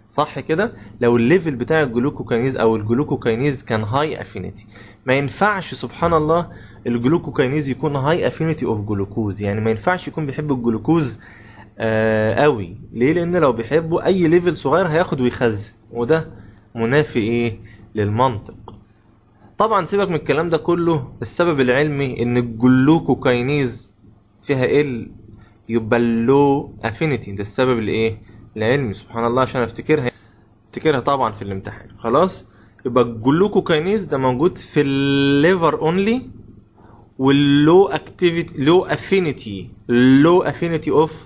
صح كده لو الليفل بتاع الجلوكوكاينيز او الجلوكوكاينيز كان هاي افينيتي ما ينفعش سبحان الله الجلوكوكاينيز يكون هاي افينيتي اوف جلوكوز يعني ما ينفعش يكون بيحب الجلوكوز آه قوي ليه لان لو بيحبه اي ليفل صغير هياخد ويخزن وده منافي ايه للمنطق طبعا سيبك من الكلام ده كله السبب العلمي ان الجلوكوكاينيز فيها ال يبقى اللو افينيتي ده السبب الايه العلمي سبحان الله عشان افتكرها افتكرها طبعا في الامتحان خلاص يبقى الجلوكوكاينيز ده موجود في الليفر اونلي واللو اكتيفيتي لو افينيتي لو افينيتي اوف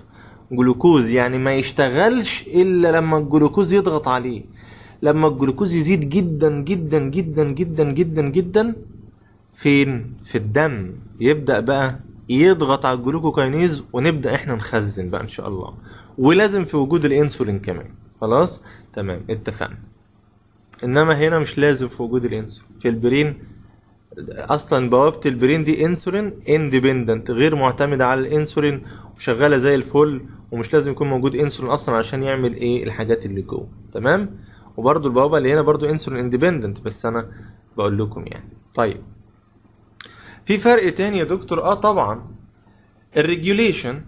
جلوكوز يعني ما يشتغلش الا لما الجلوكوز يضغط عليه لما الجلوكوز يزيد جدا جدا جدا جدا جدا جدا فين في الدم يبدا بقى يضغط على الجلوكوكاينيز ونبدا احنا نخزن بقى ان شاء الله ولازم في وجود الانسولين كمان خلاص تمام اتفقنا انما هنا مش لازم في وجود الانسولين في البرين اصلا بوابه البرين دي انسولين اندبندنت غير معتمده على الانسولين وشغاله زي الفل ومش لازم يكون موجود انسولين اصلا عشان يعمل ايه الحاجات اللي جوه تمام وبرده البوابه اللي هنا برده انسولين اندبندنت بس انا بقول لكم يعني طيب في فرق تاني يا دكتور اه طبعا الريجوليشن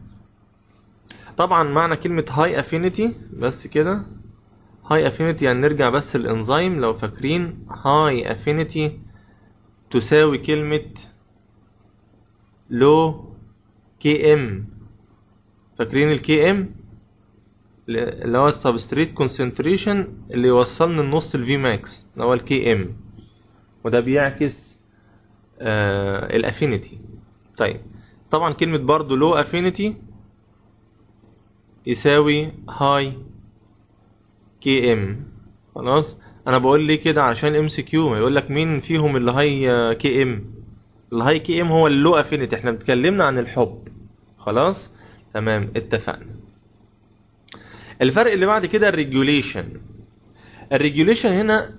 طبعا معنى كلمة هاي افينيتي بس كده هاي افينيتي يعني نرجع بس الانزيم لو فاكرين هاي افينيتي تساوي كلمة لو كي ام فاكرين الكي ام اللي هو السبستريت كونسنتريشن اللي يوصلني النص الفي ماكس اللي هو الكي ام وده بيعكس آه الافينيتي طيب طبعا كلمة برضو لو افينيتي يساوي هاي كي ام خلاص انا بقول ليه كده عشان ام سي كيو يقول لك مين فيهم اللي هاي كي ام الهاي كي ام هو اللو افينيتي احنا اتكلمنا عن الحب خلاص تمام اتفقنا الفرق اللي بعد كده الريجوليشن الريجوليشن هنا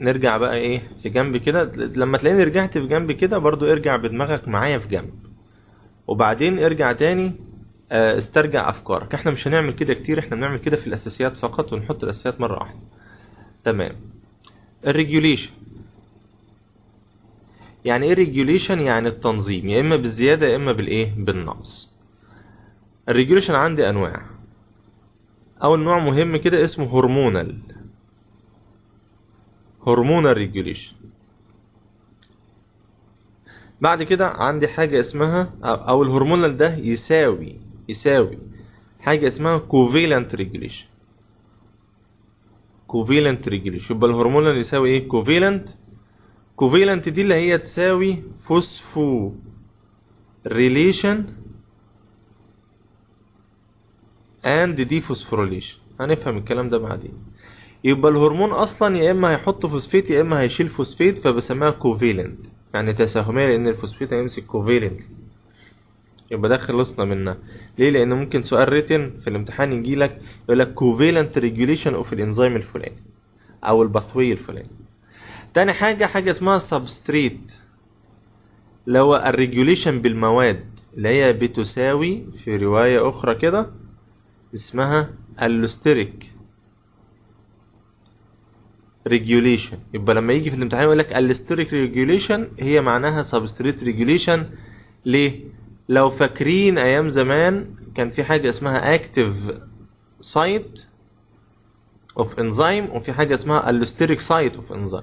نرجع بقى ايه في جنب كده لما تلاقيني رجعت في جنب كده برضو ارجع بدماغك معايا في جنب وبعدين ارجع تاني آه، استرجع افكارك احنا مش هنعمل كده كتير احنا بنعمل كده في الاساسيات فقط ونحط الاساسيات مره واحده تمام الريجوليشن يعني ايه ريجوليشن يعني التنظيم يا اما بالزياده يا اما بالايه بالنقص الريجوليشن عندي انواع أول نوع مهم كده اسمه هرمونال هرمونال ريجوليشن بعد كده عندي حاجة اسمها أو الهرمونال ده يساوي يساوي حاجة اسمها كوفيلنت ريجوليشن كوفيلنت ريجوليشن يبقى الهرمونال يساوي ايه كوفيلنت كوفيلنت دي اللي هي تساوي فوسفو ريليشن اند دي فوسفوريليشن هنفهم الكلام ده بعدين يبقى الهرمون اصلا يا اما هيحط فوسفيت يا اما هيشيل فوسفيت فبسميها كوفيلنت يعني تساهميه لان الفوسفيت هيمسك كوفيلنت يبقى ده خلصنا منها ليه لان ممكن سؤال ريتن في الامتحان يجي لك يقول لك كوفيلنت ريجوليشن اوف الانزيم الفلاني او الباثوي الفلاني تاني حاجه حاجه اسمها سبستريت اللي هو الريجوليشن بالمواد اللي هي بتساوي في روايه اخرى كده اسمها اللوستريك ريجوليشن يبقى لما يجي في الامتحان يقول لك الاستريك ريجوليشن هي معناها سبستريت ريجوليشن ليه لو فاكرين ايام زمان كان في حاجه اسمها اكتف سايت اوف انزيم وفي حاجه اسمها الاستريك سايت اوف انزيم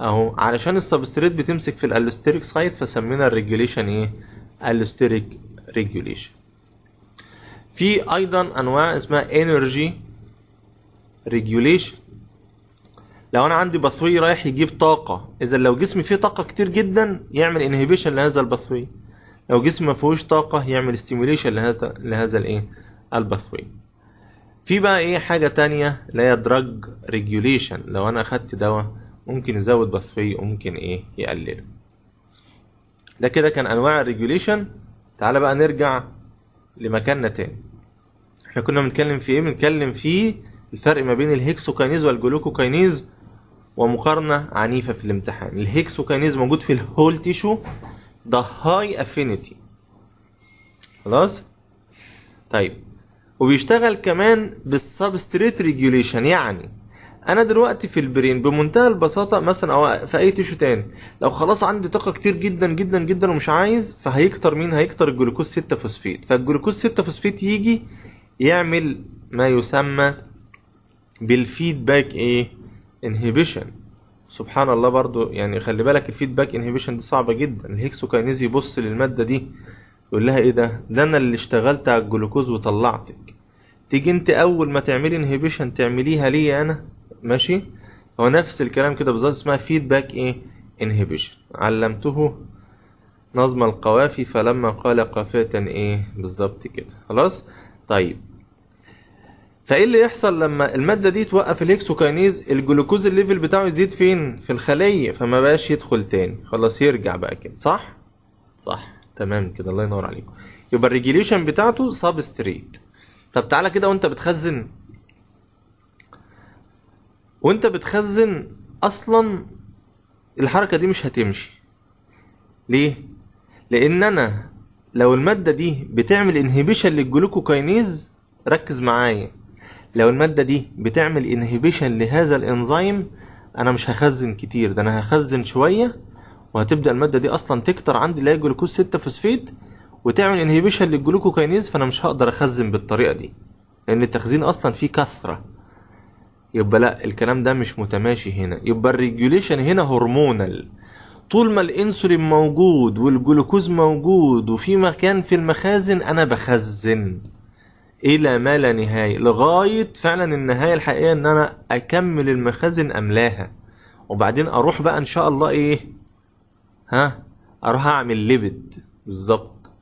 اهو علشان السبستريت بتمسك في الالستريك سايت فسمينا الريجوليشن ايه الستريك ريجوليشن في ايضا انواع اسمها انرجي ريجوليشن لو انا عندي باثوي رايح يجيب طاقه اذا لو جسمي فيه طاقه كتير جدا يعمل انهبيشن لهذا الباثوي لو جسمي ما فيهوش طاقه يعمل ستيموليشن لهذا لهذا الايه الباثوي في بقى ايه حاجه تانية اللي هي دراج ريجوليشن لو انا اخدت دواء ممكن يزود باثوي وممكن ايه يقلله ده كده كان انواع الريجوليشن تعالى بقى نرجع لمكاننا تاني احنا كنا بنتكلم في ايه بنتكلم في الفرق ما بين الهيكسوكاينيز والجلوكوكاينيز ومقارنة عنيفة في الامتحان الهيكسوكاينيز موجود في الهول تيشو ده هاي افينيتي خلاص طيب وبيشتغل كمان بالسبستريت ريجوليشن يعني انا دلوقتي في البرين بمنتهى البساطه مثلا او في اي تيشو تاني لو خلاص عندي طاقه كتير جدا جدا جدا ومش عايز فهيكتر مين هيكتر الجلوكوز 6 فوسفيت فالجلوكوز 6 فوسفيت يجي يعمل ما يسمى بالفيدباك ايه انهبيشن سبحان الله برضو يعني خلي بالك الفيدباك انهبيشن دي صعبه جدا الهيكسوكاينيز يبص للماده دي يقول لها ايه ده ده انا اللي اشتغلت على الجلوكوز وطلعتك تيجي انت اول ما تعملي انهبيشن تعمليها ليا انا ماشي هو نفس الكلام كده بالظبط اسمها فيدباك ايه انهبيشن علمته نظم القوافي فلما قال قافية ايه بالظبط كده خلاص طيب فايه اللي يحصل لما الماده دي توقف الهيكسوكاينيز الجلوكوز الليفل بتاعه يزيد فين في الخليه فما بقاش يدخل تاني خلاص يرجع بقى كده صح صح تمام كده الله ينور عليكم يبقى الريجيليشن بتاعته سبستريت طب تعالى كده وانت بتخزن وانت بتخزن اصلا الحركة دي مش هتمشي ليه؟ لان انا لو المادة دي بتعمل انهبيشن للجلوكوكاينيز ركز معايا لو المادة دي بتعمل انهبيشن لهذا الانزيم انا مش هخزن كتير ده انا هخزن شوية وهتبدأ المادة دي اصلا تكتر عندي اللي هي جلوكوز 6 فوسفيت وتعمل انهبيشن للجلوكوكاينيز فانا مش هقدر اخزن بالطريقة دي لان التخزين اصلا فيه كثرة يبقى لا الكلام ده مش متماشي هنا يبقى الريجوليشن هنا هرمونال طول ما الانسولين موجود والجلوكوز موجود وفي مكان في المخازن انا بخزن الى ما لا نهايه لغايه فعلا النهايه الحقيقيه ان انا اكمل المخازن املاها وبعدين اروح بقى ان شاء الله ايه ها اروح اعمل ليبد بالظبط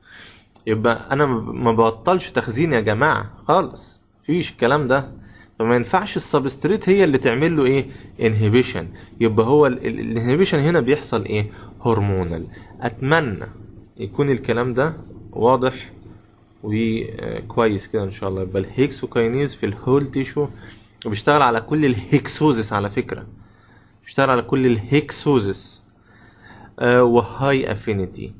يبقى انا ما بطلش تخزين يا جماعه خالص مفيش الكلام ده فما ينفعش السبستريت هي اللي تعمل له ايه انهبيشن يبقى هو الانهبيشن هنا بيحصل ايه هرمونال اتمنى يكون الكلام ده واضح وكويس آه، كده ان شاء الله يبقى الهيكسوكاينيز في الهول تيشو وبيشتغل على كل الهيكسوزيس على فكره بيشتغل على كل الهيكسوزيس آه وهاي افينيتي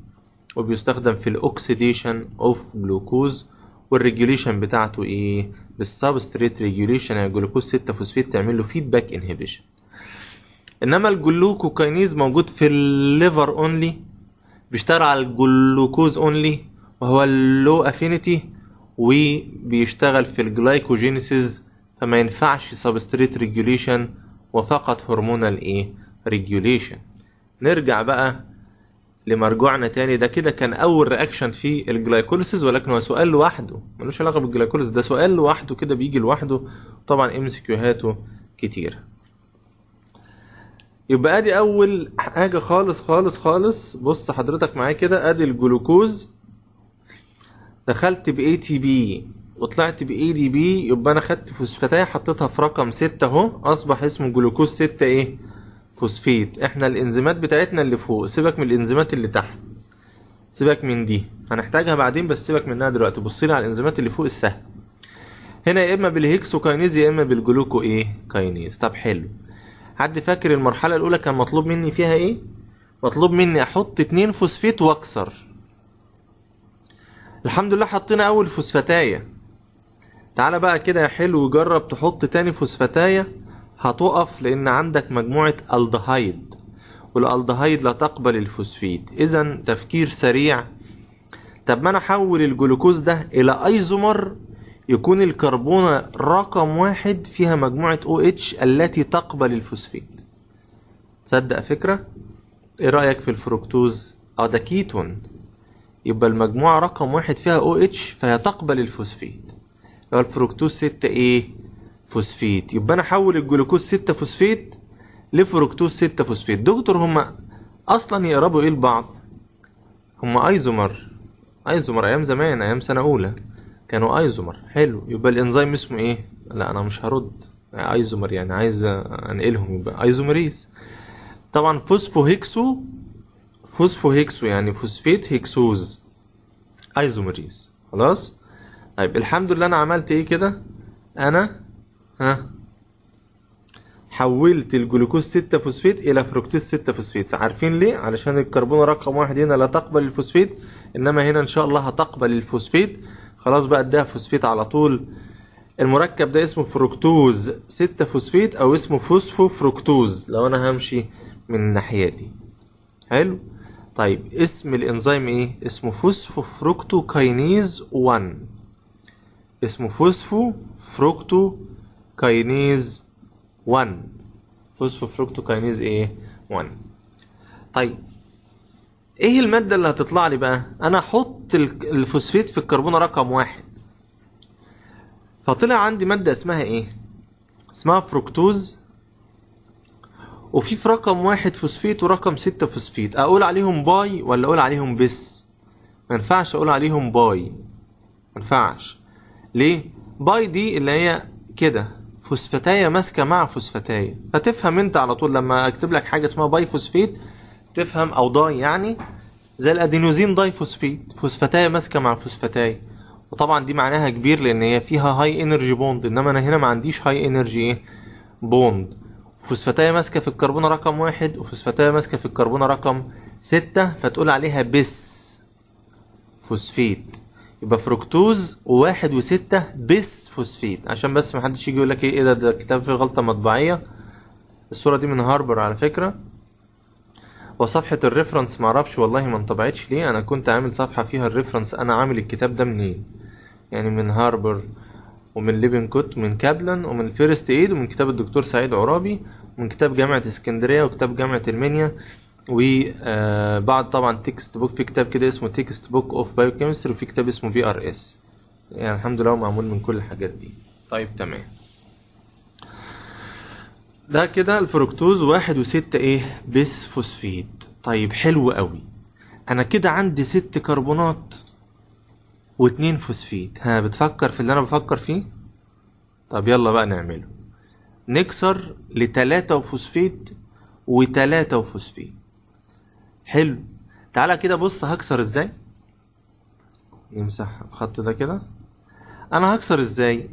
وبيستخدم في الاوكسيديشن اوف جلوكوز والريجوليشن بتاعته ايه بالسبستريت ريجوليشن يعني الجلوكوز 6 فوسفيت تعمل له فيدباك انهبيشن انما الجلوكوكاينيز موجود في الليفر اونلي بيشتغل على الجلوكوز اونلي وهو اللو افينيتي وبيشتغل في الجلايكوجينيسيز فما ينفعش سبستريت ريجوليشن وفقط هرمونال ايه ريجوليشن نرجع بقى لمرجوعنا تاني ده كده كان اول رياكشن في الجلايكوليسيز ولكن هو سؤال لوحده ملوش علاقه بالجلايكوليس ده سؤال لوحده كده بيجي لوحده طبعا ام سي كيوهاته كتير يبقى ادي اول حاجه خالص خالص خالص بص حضرتك معايا كده ادي الجلوكوز دخلت ب اي تي بي وطلعت ب اي دي بي يبقى انا خدت فوسفاتايه حطيتها في رقم 6 اهو اصبح اسمه جلوكوز 6 ايه فوسفيت احنا الانزيمات بتاعتنا اللي فوق سيبك من الانزيمات اللي تحت سيبك من دي هنحتاجها بعدين بس سيبك منها دلوقتي بص لي على الانزيمات اللي فوق السهل هنا يا اما بالهيكسوكينيز يا اما بالجلوكو ايه كاينيز طب حلو حد فاكر المرحله الاولى كان مطلوب مني فيها ايه مطلوب مني احط اتنين فوسفيت واكسر الحمد لله حطينا اول فوسفاتايه تعالى بقى كده يا حلو جرب تحط تاني فوسفاتايه هتقف لأن عندك مجموعة الدهايد والالدهايد لا تقبل الفوسفيد إذا تفكير سريع طب ما أنا أحول الجلوكوز ده إلى أيزومر يكون الكربونة رقم واحد فيها مجموعة OH التي تقبل الفوسفيد تصدق فكرة؟ إيه رأيك في الفركتوز؟ أه ده كيتون يبقى المجموعة رقم واحد فيها OH فهي تقبل الفوسفيد يبقى الفركتوز 6 إيه؟ فوسفيت يبقى انا احول الجلوكوز 6 فوسفيت لفركتوز 6 فوسفيت دكتور هما اصلا يقربوا ايه لبعض هما ايزومر ايزومر ايام زمان ايام سنه اولى كانوا ايزومر حلو يبقى الانزيم اسمه ايه لا انا مش هرد ايزومر يعني عايز انقلهم يبقى ايزومريز طبعا فوسفو هيكسو فوسفو هيكسو يعني فوسفيت هيكسوز ايزومريز خلاص طيب الحمد لله انا عملت ايه كده انا ها حولت الجلوكوز 6 فوسفيت الى فركتوز 6 فوسفيت عارفين ليه علشان الكربون رقم واحد هنا لا تقبل الفوسفيت انما هنا ان شاء الله هتقبل الفوسفيت خلاص بقى اديها فوسفيت على طول المركب ده اسمه فركتوز 6 فوسفيت او اسمه فوسفو فركتوز لو انا همشي من الناحيه دي حلو طيب اسم الانزيم ايه اسمه فوسفو فركتو كاينيز 1 اسمه فوسفو فركتو كاينيز 1 فوسفوفركتوكاينيز ايه 1 طيب ايه المادة اللي هتطلع لي بقى انا احط الفوسفيت في الكربون رقم واحد فطلع عندي مادة اسمها ايه اسمها فركتوز وفي في رقم واحد فوسفيت ورقم ستة فوسفيت اقول عليهم باي ولا اقول عليهم بس ما ينفعش اقول عليهم باي ما ينفعش ليه باي دي اللي هي كده فوسفاتاية ماسكة مع فوسفاتاية فتفهم انت على طول لما اكتب لك حاجة اسمها باي فوسفيت تفهم او ضاي يعني زي الادينوزين داي فوسفيت فوسفاتاية ماسكة مع فوسفاتاية وطبعا دي معناها كبير لان هي فيها هاي انرجي بوند انما انا هنا ما عنديش هاي انرجي ايه بوند فوسفاتاية ماسكة في الكربون رقم واحد وفوسفاتاية ماسكة في الكربون رقم ستة فتقول عليها بس فوسفيت يبقى فركتوز واحد وستة بس فوسفيد عشان بس ما حدش يجي يقول لك إيه-, ايه ده ده الكتاب فيه غلطة مطبعية الصورة دي من هاربر على فكرة وصفحة الريفرنس معرفش والله ما انطبعتش ليه انا كنت عامل صفحة فيها الريفرنس انا عامل الكتاب ده منين يعني من هاربر ومن ليبنكوت كوت ومن كابلن ومن فيرست ايد ومن كتاب الدكتور سعيد عرابي ومن كتاب جامعة اسكندرية وكتاب جامعة المنيا وبعد آه، طبعا تكست بوك في كتاب كده اسمه تكست بوك اوف بايو كيمستري وفي كتاب اسمه بي ار اس يعني الحمد لله معمول من كل الحاجات دي طيب تمام ده كده الفركتوز واحد وستة ايه بس فوسفيت طيب حلو قوي انا كده عندي ست كربونات واتنين فوسفيت ها بتفكر في اللي انا بفكر فيه طب يلا بقى نعمله نكسر لتلاتة وفوسفيت وتلاتة وفوسفيت حلو تعالى كده بص هكسر ازاي نمسح الخط ده كده انا هكسر ازاي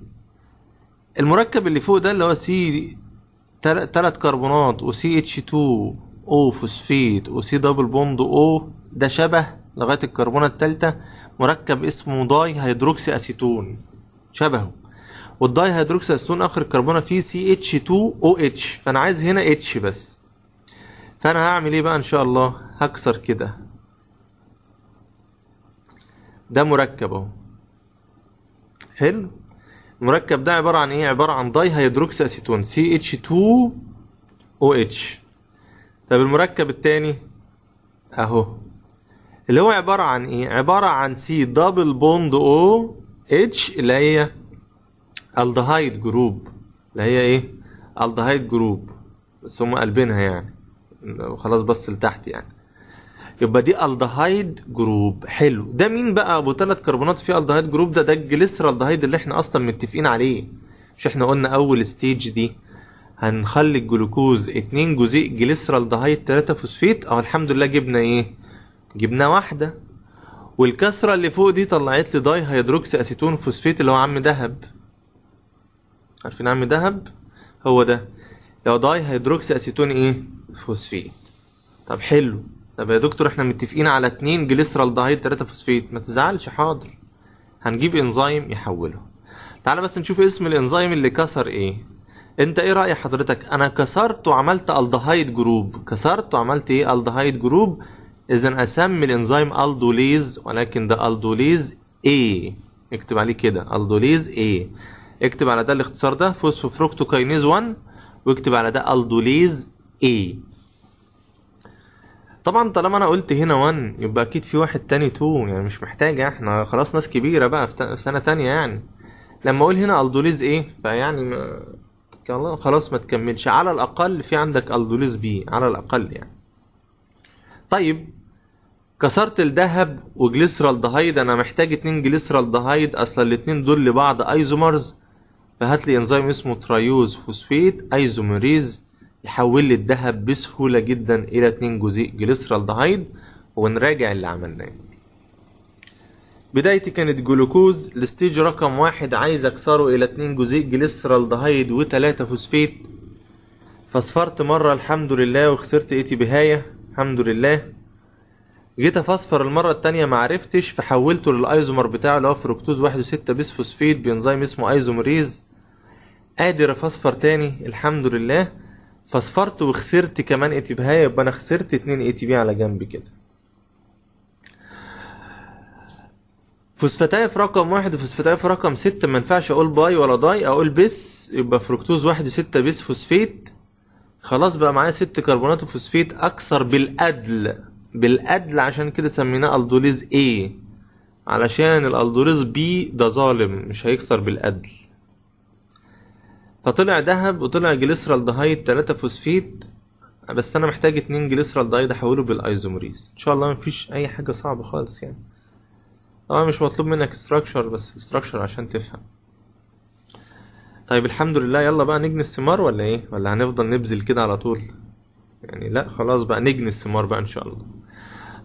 المركب اللي فوق ده اللي هو سي تلات كربونات و سي اتش تو او فوسفيت و سي دبل بوند او ده شبه لغايه الكربونه التالتة مركب اسمه داي هيدروكسي اسيتون شبهه والداي هيدروكسي اسيتون اخر الكربونه فيه سي اتش تو او اتش فانا عايز هنا اتش بس فانا هعمل ايه بقى ان شاء الله هكسر كده ده مركب اهو حلو المركب ده عباره عن ايه عباره عن داي هيدروكس اسيتون سي اتش 2 او اتش طب المركب التاني اهو اللي هو عباره عن ايه عباره عن سي دبل بوند او اتش اللي هي الدهايد جروب اللي هي ايه الدهايد جروب بس هم قلبينها يعني خلاص بص لتحت يعني يبقى دي الدهايد جروب حلو ده مين بقى ابو ثلاث كربونات في الدهايد جروب ده ده الجليسرالدهايد اللي احنا اصلا متفقين عليه مش احنا قلنا اول ستيج دي هنخلي الجلوكوز اتنين جزيء جليسرالدهايد تلاتة فوسفيت اهو الحمد لله جبنا ايه جبنا واحدة والكسرة اللي فوق دي طلعت لي داي هيدروكس اسيتون فوسفيت اللي هو عم دهب عارفين عم دهب هو ده لو داي هيدروكس اسيتون ايه فوسفيت طب حلو طب يا دكتور احنا متفقين على 2 جليسرالدهيد 3 فوسفيت ما تزعلش حاضر هنجيب انزيم يحوله تعالى بس نشوف اسم الانزيم اللي كسر ايه انت ايه راي حضرتك انا كسرت وعملت الدهايد جروب كسرت وعملت ايه الدهايد جروب اذا اسمي الانزيم الدوليز ولكن ده الدوليز ايه اكتب عليه كده الدوليز ايه اكتب على ده الاختصار ده فوسفوفركتوكاينيز 1 واكتب على ده الدوليز A إيه. طبعا طالما انا قلت هنا 1 يبقى اكيد في واحد تاني 2 يعني مش محتاجة احنا خلاص ناس كبيرة بقى في سنة تانية يعني لما اقول هنا الدوليز ايه فيعني خلاص ما تكملش على الاقل في عندك الدوليز بي على الاقل يعني طيب كسرت الذهب وجليسرال دهايد انا محتاج اتنين جليسرال دهايد اصل الاتنين دول لبعض ايزومرز فهات لي انزيم اسمه تريوز فوسفيت ايزوميريز يحول لي الذهب بسهولة جدا إلى 2 جزيء جليسرالدهايد ونراجع اللي عملناه بدايتي كانت جلوكوز الستيج رقم واحد عايز اكسره الى اتنين جزيء جليسرالدهايد وتلاتة فوسفيت فصفرت مرة الحمد لله وخسرت ايتي بهاية الحمد لله جيت افصفر المرة التانية معرفتش فحولته للايزومر بتاعه اللي هو فركتوز واحد وستة بسفوسفيت بانزيم اسمه ايزومريز قادر افصفر تاني الحمد لله فصفرت وخسرت كمان اي تي بي هاي يبقى انا خسرت اتنين اي تي بي على جنب كده فوسفاتاي في رقم واحد وفوسفاتاي في رقم ستة ما ينفعش اقول باي ولا داي اقول بس يبقى فركتوز واحد وستة بس فوسفيت خلاص بقى معايا ست كربونات وفوسفيت اكثر بالادل بالادل عشان كده سميناه الدوليز ايه علشان الالدوريز بي ده ظالم مش هيكسر بالادل فطلع ذهب وطلع جليسرال دهايد 3 فوسفيت بس انا محتاج 2 دهايد احوله بالايزومريز ان شاء الله مفيش اي حاجه صعبه خالص يعني طبعا مش مطلوب منك استراكشر بس استراكشر عشان تفهم طيب الحمد لله يلا بقى نجني الثمار ولا ايه ولا هنفضل نبذل كده على طول يعني لا خلاص بقى نجني الثمار بقى ان شاء الله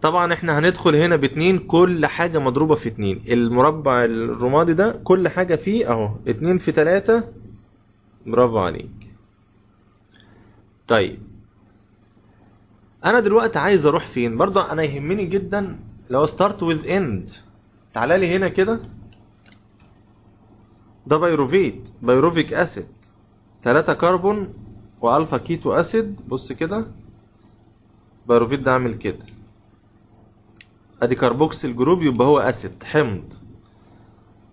طبعا احنا هندخل هنا باتنين كل حاجة مضروبة في اتنين المربع الرمادي ده كل حاجة فيه اهو اتنين في تلاتة برافو عليك طيب انا دلوقتي عايز اروح فين برضه انا يهمني جدا لو ستارت with اند تعالى لي هنا كده ده بيروفيت بيروفيك اسيد 3 كربون والفا كيتو اسيد بص كده بيروفيت ده عامل كده ادي كربوكسيل جروب يبقى هو اسيد حمض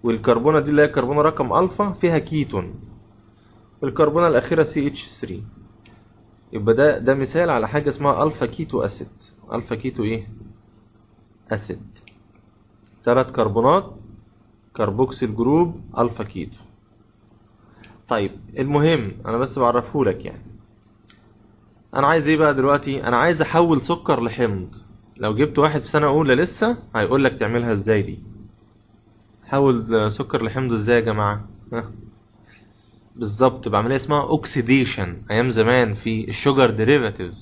والكربونه دي اللي هي كربونه رقم الفا فيها كيتون الكربونة الأخيرة CH3 يبقى ده ده مثال على حاجة اسمها ألفا كيتو أسيد ألفا كيتو إيه؟ أسيد ثلاث كربونات كربوكسيل جروب ألفا كيتو طيب المهم أنا بس بعرفهولك يعني أنا عايز إيه بقى دلوقتي؟ أنا عايز أحول سكر لحمض لو جبت واحد في سنة أولى لسه هيقولك تعملها إزاي دي حول سكر لحمض إزاي يا جماعة؟ ها بالظبط بعمليه اسمها اوكسيديشن ايام زمان في الشوجر ديريفاتيف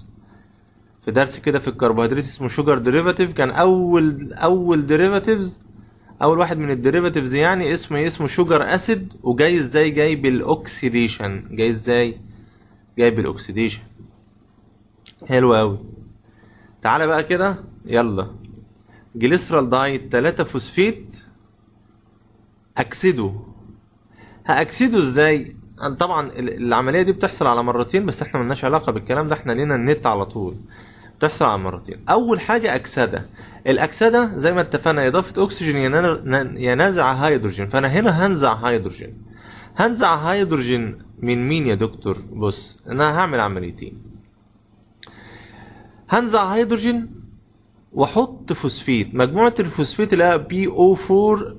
في درس كده في الكربوهيدرات اسمه شوجر ديريفاتيف كان اول اول ديريفاتيفز اول واحد من الديريفاتيفز يعني اسمه إيه؟ اسمه شوجر اسيد وجاي ازاي جاي بالاوكسيديشن جاي ازاي جاي بالاوكسيديشن حلو قوي تعالى بقى كده يلا جليسرال دايت 3 فوسفيت اكسده هاكسده ازاي طبعا العمليه دي بتحصل على مرتين بس احنا ملناش علاقه بالكلام ده احنا لينا النت على طول بتحصل على مرتين اول حاجه اكسده الاكسده زي ما اتفقنا اضافه اكسجين ينزع هيدروجين فانا هنا هنزع هيدروجين هنزع هيدروجين من مين يا دكتور بص انا هعمل عمليتين هنزع هيدروجين واحط فوسفيت مجموعه الفوسفيت اللي هي بي او 4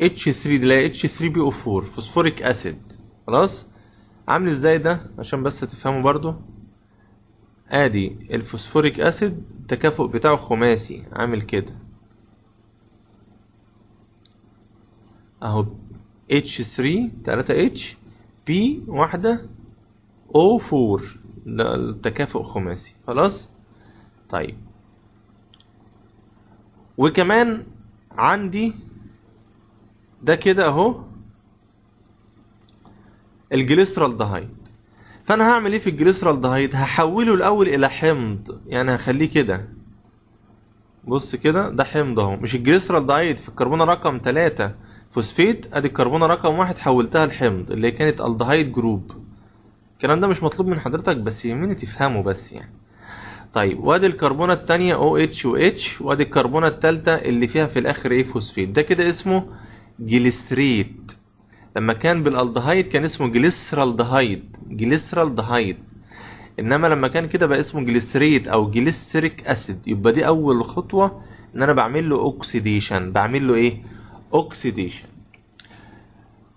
اتش 3 اللي هي اتش 3 بي او 4 فوسفوريك اسيد خلاص عامل ازاي ده عشان بس تفهموا برضو ادي الفوسفوريك اسيد التكافؤ بتاعه خماسي عامل كده اهو H3 3H P واحدة O4 ده التكافؤ خماسي خلاص طيب وكمان عندي ده كده اهو الجليسترالدهايد فانا هعمل ايه في الجليسترالدهايد هحوله الاول الى حمض يعني هخليه كده بص كده ده حمض اهو مش الجليسترالدهايد في الكربونه رقم 3 فوسفيت ادي الكربونه رقم واحد حولتها لحمض اللي كانت الدهايد جروب الكلام ده مش مطلوب من حضرتك بس يهمني تفهمه بس يعني طيب وادي الكربونه الثانيه او اتش و اتش وادي الكربونه الثالثه اللي فيها في الاخر ايه فوسفيت ده كده اسمه جليسريت لما كان بالالدهايد كان اسمه جليسرالدهايد جليسرالدهايد انما لما كان كده بقى اسمه جليسريت او جليسريك اسيد يبقى دي اول خطوه ان انا بعمل له اوكسيديشن بعمل له ايه اوكسيديشن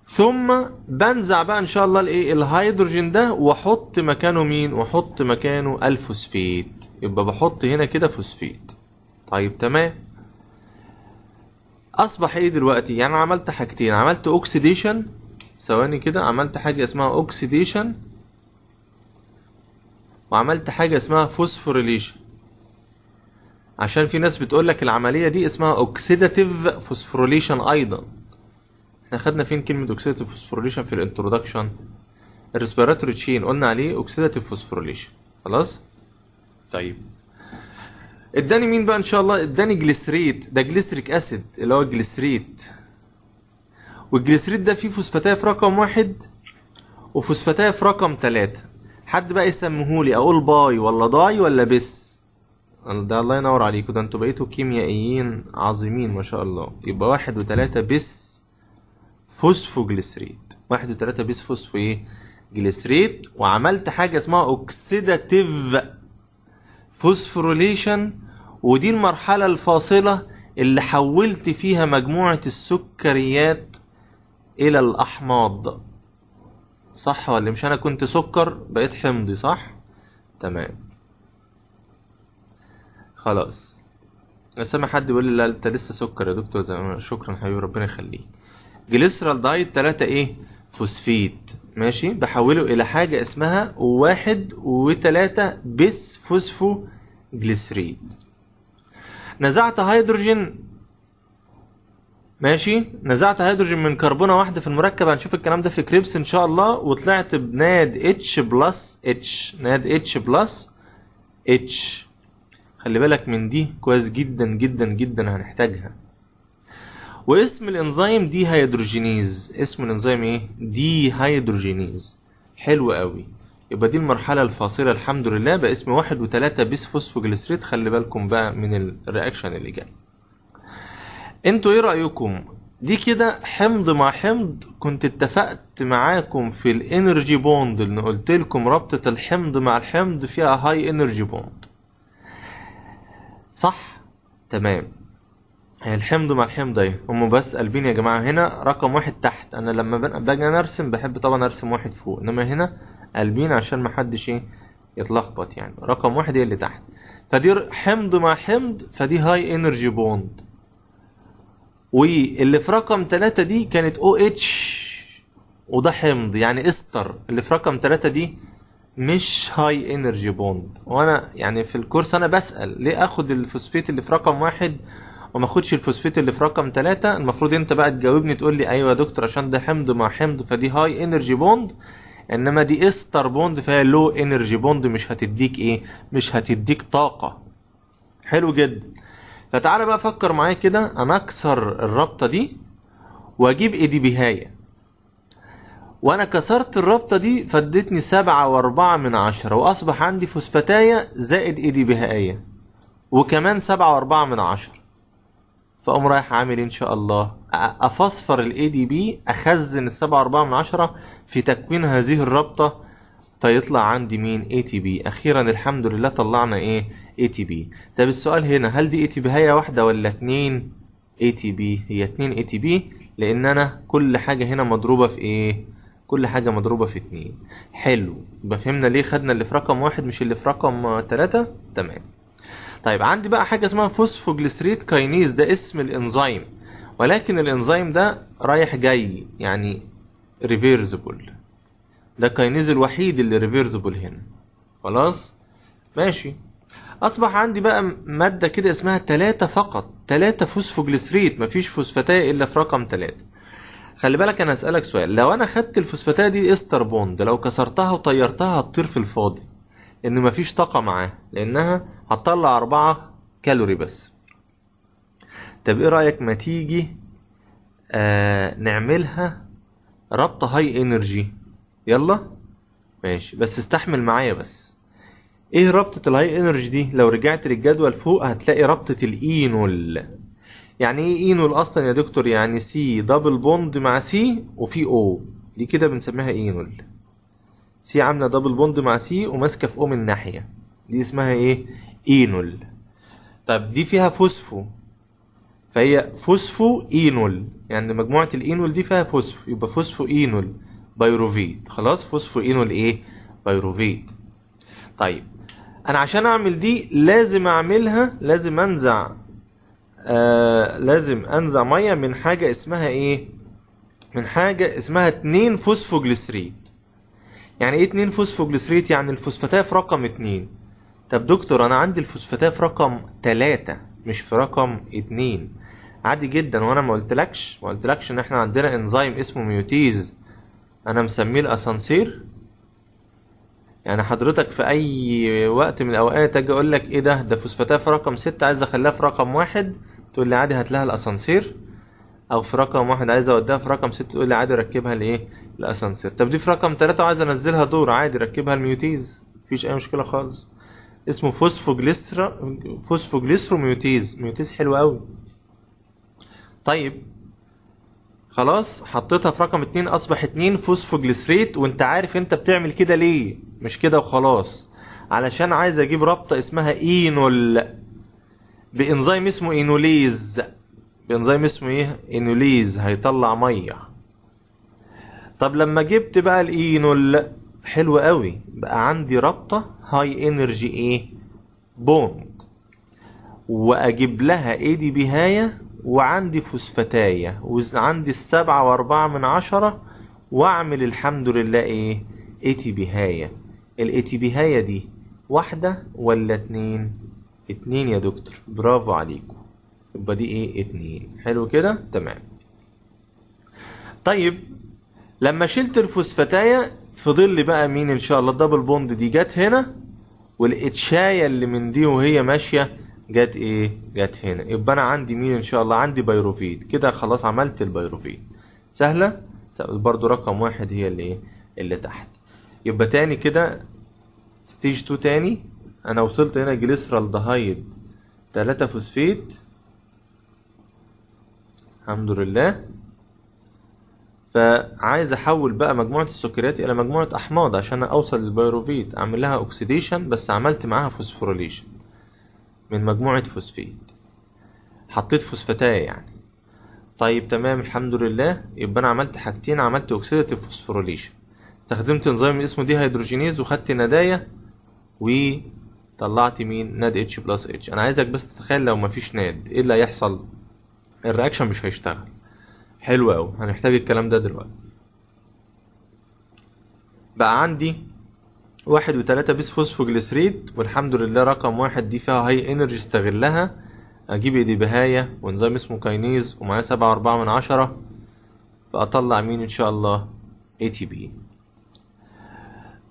ثم بنزع بقى ان شاء الله الايه الهيدروجين ده واحط مكانه مين واحط مكانه الفوسفيت يبقى بحط هنا كده فوسفيت طيب تمام اصبح ايه دلوقتي يعني انا عملت حاجتين عملت اوكسيديشن ثواني كده عملت حاجه اسمها اوكسيديشن وعملت حاجه اسمها فوسفوريليشن عشان في ناس بتقول لك العمليه دي اسمها اوكسيداتيف فوسفوريليشن ايضا احنا خدنا فين كلمه اوكسيداتيف فوسفوريليشن في الانترودكشن الريسبيراتوري تشين قلنا عليه اوكسيداتيف فوسفوريليشن خلاص طيب اداني مين بقى ان شاء الله اداني جليسريت ده جليسريك اسيد اللي هو الجليسريت والجليسريت ده فيه فوسفاتاية في رقم واحد وفوسفاتاية في رقم تلاتة حد بقى يسمهولي اقول باي ولا ضاي ولا بس ده الله ينور عليكم ده انتوا بقيتوا كيميائيين عظيمين ما شاء الله يبقى واحد وتلاتة بس فوسفو جليسريت واحد وتلاتة بس فوسفو ايه جليسريت وعملت حاجة اسمها اوكسيداتيف فوسفوريليشن ودي المرحلة الفاصلة اللي حولت فيها مجموعة السكريات إلى الأحماض صح ولا مش أنا كنت سكر بقيت حمضي صح؟ تمام خلاص أنا سامع حد بيقول لي لا أنت لسه سكر يا دكتور زي ما شكرا حبيبي ربنا يخليك جليسرال دايت 3 إيه؟ فوسفيت ماشي بحوله الى حاجه اسمها واحد وتلاتة بس فوسفو جليسريد نزعت هيدروجين ماشي نزعت هيدروجين من كربونه واحده في المركب هنشوف الكلام ده في كريبس ان شاء الله وطلعت بناد اتش بلس اتش ناد اتش بلس اتش خلي بالك من دي كويس جدا جدا جدا هنحتاجها واسم الانزيم دي هيدروجينيز اسم الانزيم ايه دي هيدروجينيز حلو قوي يبقى دي المرحلة الفاصلة الحمد لله باسم واحد وتلاتة بيس بيسفوسفوجليسريت خلي بالكم بقى من الرياكشن اللي جاي انتوا ايه رأيكم دي كده حمض مع حمض كنت اتفقت معاكم في الانرجي بوند اللي قلت لكم رابطة الحمض مع الحمض فيها هاي انرجي بوند صح تمام الحمض مع الحمض ايوه هما بس قلبين يا جماعه هنا رقم واحد تحت انا لما باجي انا ارسم بحب طبعا ارسم واحد فوق انما هنا قلبين عشان ما حدش ايه يتلخبط يعني رقم واحد هي اللي تحت فدي حمض مع حمض فدي هاي انرجي بوند واللي في رقم ثلاثة دي كانت او اتش وده حمض يعني استر اللي في رقم ثلاثة دي مش هاي انرجي بوند وانا يعني في الكورس انا بسأل ليه اخد الفوسفيت اللي في رقم واحد وما اخدش الفوسفيت اللي في رقم 3 المفروض انت بقى تجاوبني تقول لي ايوه يا دكتور عشان ده حمض مع حمض فدي هاي انرجي بوند انما دي استر بوند فهي لو انرجي بوند مش هتديك ايه مش هتديك طاقه حلو جدا فتعالى بقى فكر معايا كده انا اكسر الرابطه دي واجيب إيه دي بهايه وانا كسرت الرابطه دي فادتني سبعة واربعة من عشرة واصبح عندي فوسفاتايه زائد ايدي بهائيه وكمان سبعة واربعة من عشرة فاقوم رايح عامل ايه ان شاء الله افصفر الاي دي بي اخزن السبعة اربعة من عشرة في تكوين هذه الرابطة فيطلع عندي مين اي تي بي اخيرا الحمد لله طلعنا ايه اي تي بي طب السؤال هنا هل دي اي تي بي هي واحدة ولا اتنين اي تي بي هي اتنين اي تي بي لان انا كل حاجة هنا مضروبة في ايه كل حاجة مضروبة في اتنين حلو يبقى فهمنا ليه خدنا اللي في رقم واحد مش اللي في رقم تلاتة تمام طيب عندي بقى حاجه اسمها فوسفوجليسريت كاينيز ده اسم الانزيم ولكن الانزيم ده رايح جاي يعني ريفيرزبل ده الكاينيز الوحيد اللي ريفيرزبل هنا خلاص ماشي اصبح عندي بقى ماده كده اسمها تلاتة فقط تلاتة فوسفوجليسريت مفيش فوسفاتاء الا في رقم تلاتة خلي بالك انا هسألك سؤال لو انا خدت الفوسفاتاء دي استر بوند لو كسرتها وطيرتها هتطير في الفاضي ان مفيش طاقه معاه لانها هتطلع أربعة كالوري بس طب ايه رايك ما تيجي آه نعملها رابطه هاي انرجي يلا ماشي بس استحمل معايا بس ايه رابطه الهاي انرجي دي لو رجعت للجدول فوق هتلاقي رابطه الاينول e يعني ايه اينول e اصلا يا دكتور يعني سي دبل بوند مع سي وفي او دي كده بنسميها اينول e سي عامله دبل بوند مع سي وماسكه في ام الناحيه دي اسمها ايه اينول طب دي فيها فوسفو فهي فوسفو اينول يعني مجموعه الاينول دي فيها فوسفو يبقى فوسفو اينول بايروفيت خلاص فوسفو اينول ايه بايروفيت طيب انا عشان اعمل دي لازم اعملها لازم انزع آه لازم انزع ميه من حاجه اسمها ايه من حاجه اسمها 2 فوسفوجليسرين يعني ايه 2 فوسفوجليسريت يعني الفوسفاتاه رقم 2 طب دكتور انا عندي الفوسفاتاه رقم 3 مش في رقم 2 عادي جدا وانا ما قلتلكش ما قلتلكش ان احنا عندنا انزيم اسمه ميوتيز انا مسميه الاسانسير يعني حضرتك في اي وقت من الاوقات اجي اقول لك ايه ده ده فوسفاتاه رقم 6 عايز اخليها في رقم 1 تقول لي عادي هات لها الاسانسير او في رقم 1 عايز اوديها في رقم 6 تقول لي عادي ركبها لايه الاسانسير في رقم ثلاثة وعايز انزلها دور عادي ركبها الميوتيز مفيش اي مشكله خالص اسمه فوسفوجليسترا فوسفوجليسترو ميوتيز ميوتيز حلو قوي طيب خلاص حطيتها في رقم اتنين اصبح اتنين فوسفوجليسريت وانت عارف انت بتعمل كده ليه مش كده وخلاص علشان عايز اجيب رابطه اسمها اينول بانزيم اسمه اينوليز بانزيم اسمه ايه اينوليز هيطلع ميه طب لما جبت بقى الاينول حلو قوي بقى عندي رابطه هاي انرجي ايه بوند واجيب لها اي دي هاي وعندي فوسفاتايه وعندي السبعة واربعة من عشرة واعمل الحمد لله ايه اي تي هاي الاي تي هاي دي واحده ولا اتنين اتنين يا دكتور برافو عليكم يبقى دي ايه اتنين حلو كده تمام طيب لما شلت الفوسفاتايه فضل لي بقى مين ان شاء الله الدبل بوند دي جت هنا والاتشايه اللي من دي وهي ماشيه جت ايه جت هنا يبقى انا عندي مين ان شاء الله عندي بايروفيد كده خلاص عملت البيروفيد سهله برضو رقم واحد هي اللي ايه اللي تحت يبقى تاني كده ستيج تو تاني انا وصلت هنا جليسرال دهايد تلاتة فوسفيت الحمد لله فعايز احول بقى مجموعه السكريات الى مجموعه احماض عشان اوصل للبيروفيت اعمل لها اوكسيديشن بس عملت معاها فوسفوريليشن من مجموعه فوسفيت حطيت فوسفاتاية يعني طيب تمام الحمد لله يبقى انا عملت حاجتين عملت اوكسيداتيف فوسفوريليشن استخدمت انزيم اسمه دي هيدروجينيز وخدت و وطلعت مين ناد اتش بلس اتش انا عايزك بس تتخيل لو مفيش ناد ايه اللي هيحصل الرياكشن مش هيشتغل حلو قوي هنحتاج الكلام ده دلوقتي بقى عندي واحد وتلاتة بيس فوسفوجليسريد والحمد لله رقم واحد دي فيها هاي انرجي استغلها اجيب ايدي بهاية وانزيم اسمه كاينيز ومعاه سبعة واربعة من عشرة فاطلع مين ان شاء الله اي تي بي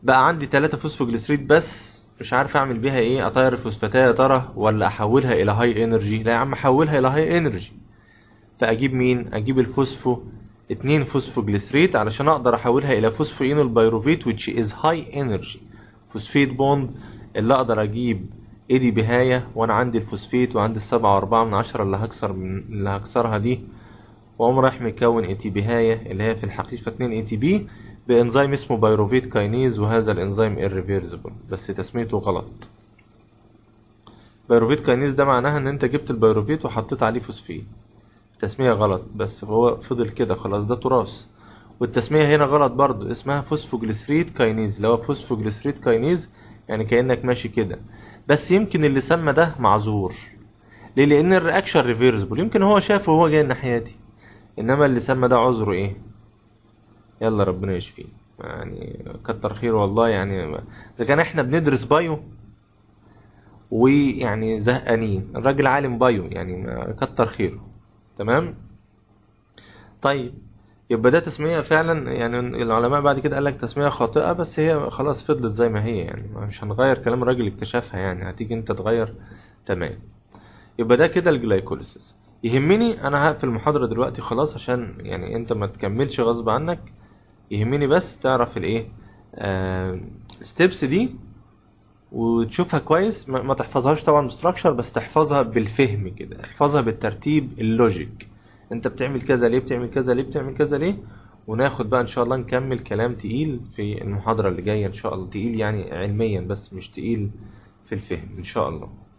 بقى عندي تلاتة فوسفوجليسريد بس مش عارف اعمل بيها ايه اطير الفوسفاتايه يا ترى ولا احولها الى هاي انرجي لا يا عم احولها الى هاي انرجي فاجيب مين اجيب الفوسفو 2 فوسفوجليسريت علشان اقدر احولها الى فوسفوينول بايروفيت which is high energy فوسفيت بوند اللي اقدر اجيب اي دي بهاية وانا عندي الفوسفيت وعندي السبعة واربعة من عشرة اللي هكسر من اللي هكسرها دي واقوم رايح مكون اي تي بهاية اللي هي في الحقيقة اتنين اي تي بي بانزيم اسمه بايروفيت كاينيز وهذا الانزيم irreversible بس تسميته غلط بايروفيت كاينيز ده معناها ان انت جبت البايروفيت وحطيت عليه فوسفيت تسمية غلط بس هو فضل كده خلاص ده تراث والتسمية هنا غلط برضو اسمها فوسفوجليسريد كاينيز اللي هو فوسفوجليسريد كاينيز يعني كأنك ماشي كده بس يمكن اللي سمى ده معذور ليه لأن الرياكشن ريفيرسبل يمكن هو شافه وهو جاي الناحية دي إنما اللي سمى ده عذره إيه يلا ربنا يشفيه يعني كتر خير والله يعني إذا كان إحنا بندرس بايو ويعني زهقانين الراجل عالم بايو يعني كتر خيره تمام طيب يبقى ده تسمية فعلا يعني العلماء بعد كده قال لك تسمية خاطئة بس هي خلاص فضلت زي ما هي يعني مش هنغير كلام الراجل اكتشفها يعني هتيجي انت تغير تمام يبقى ده كده الجلايكوليسيس يهمني انا هقفل المحاضرة دلوقتي خلاص عشان يعني انت ما تكملش غصب عنك يهمني بس تعرف الايه ستيبس آه، دي وتشوفها كويس ما تحفظهاش طبعا بستراكشر بس تحفظها بالفهم كده احفظها بالترتيب اللوجيك انت بتعمل كذا ليه بتعمل كذا ليه بتعمل كذا ليه وناخد بقى ان شاء الله نكمل كلام تقيل في المحاضره اللي جايه ان شاء الله تقيل يعني علميا بس مش تقيل في الفهم ان شاء الله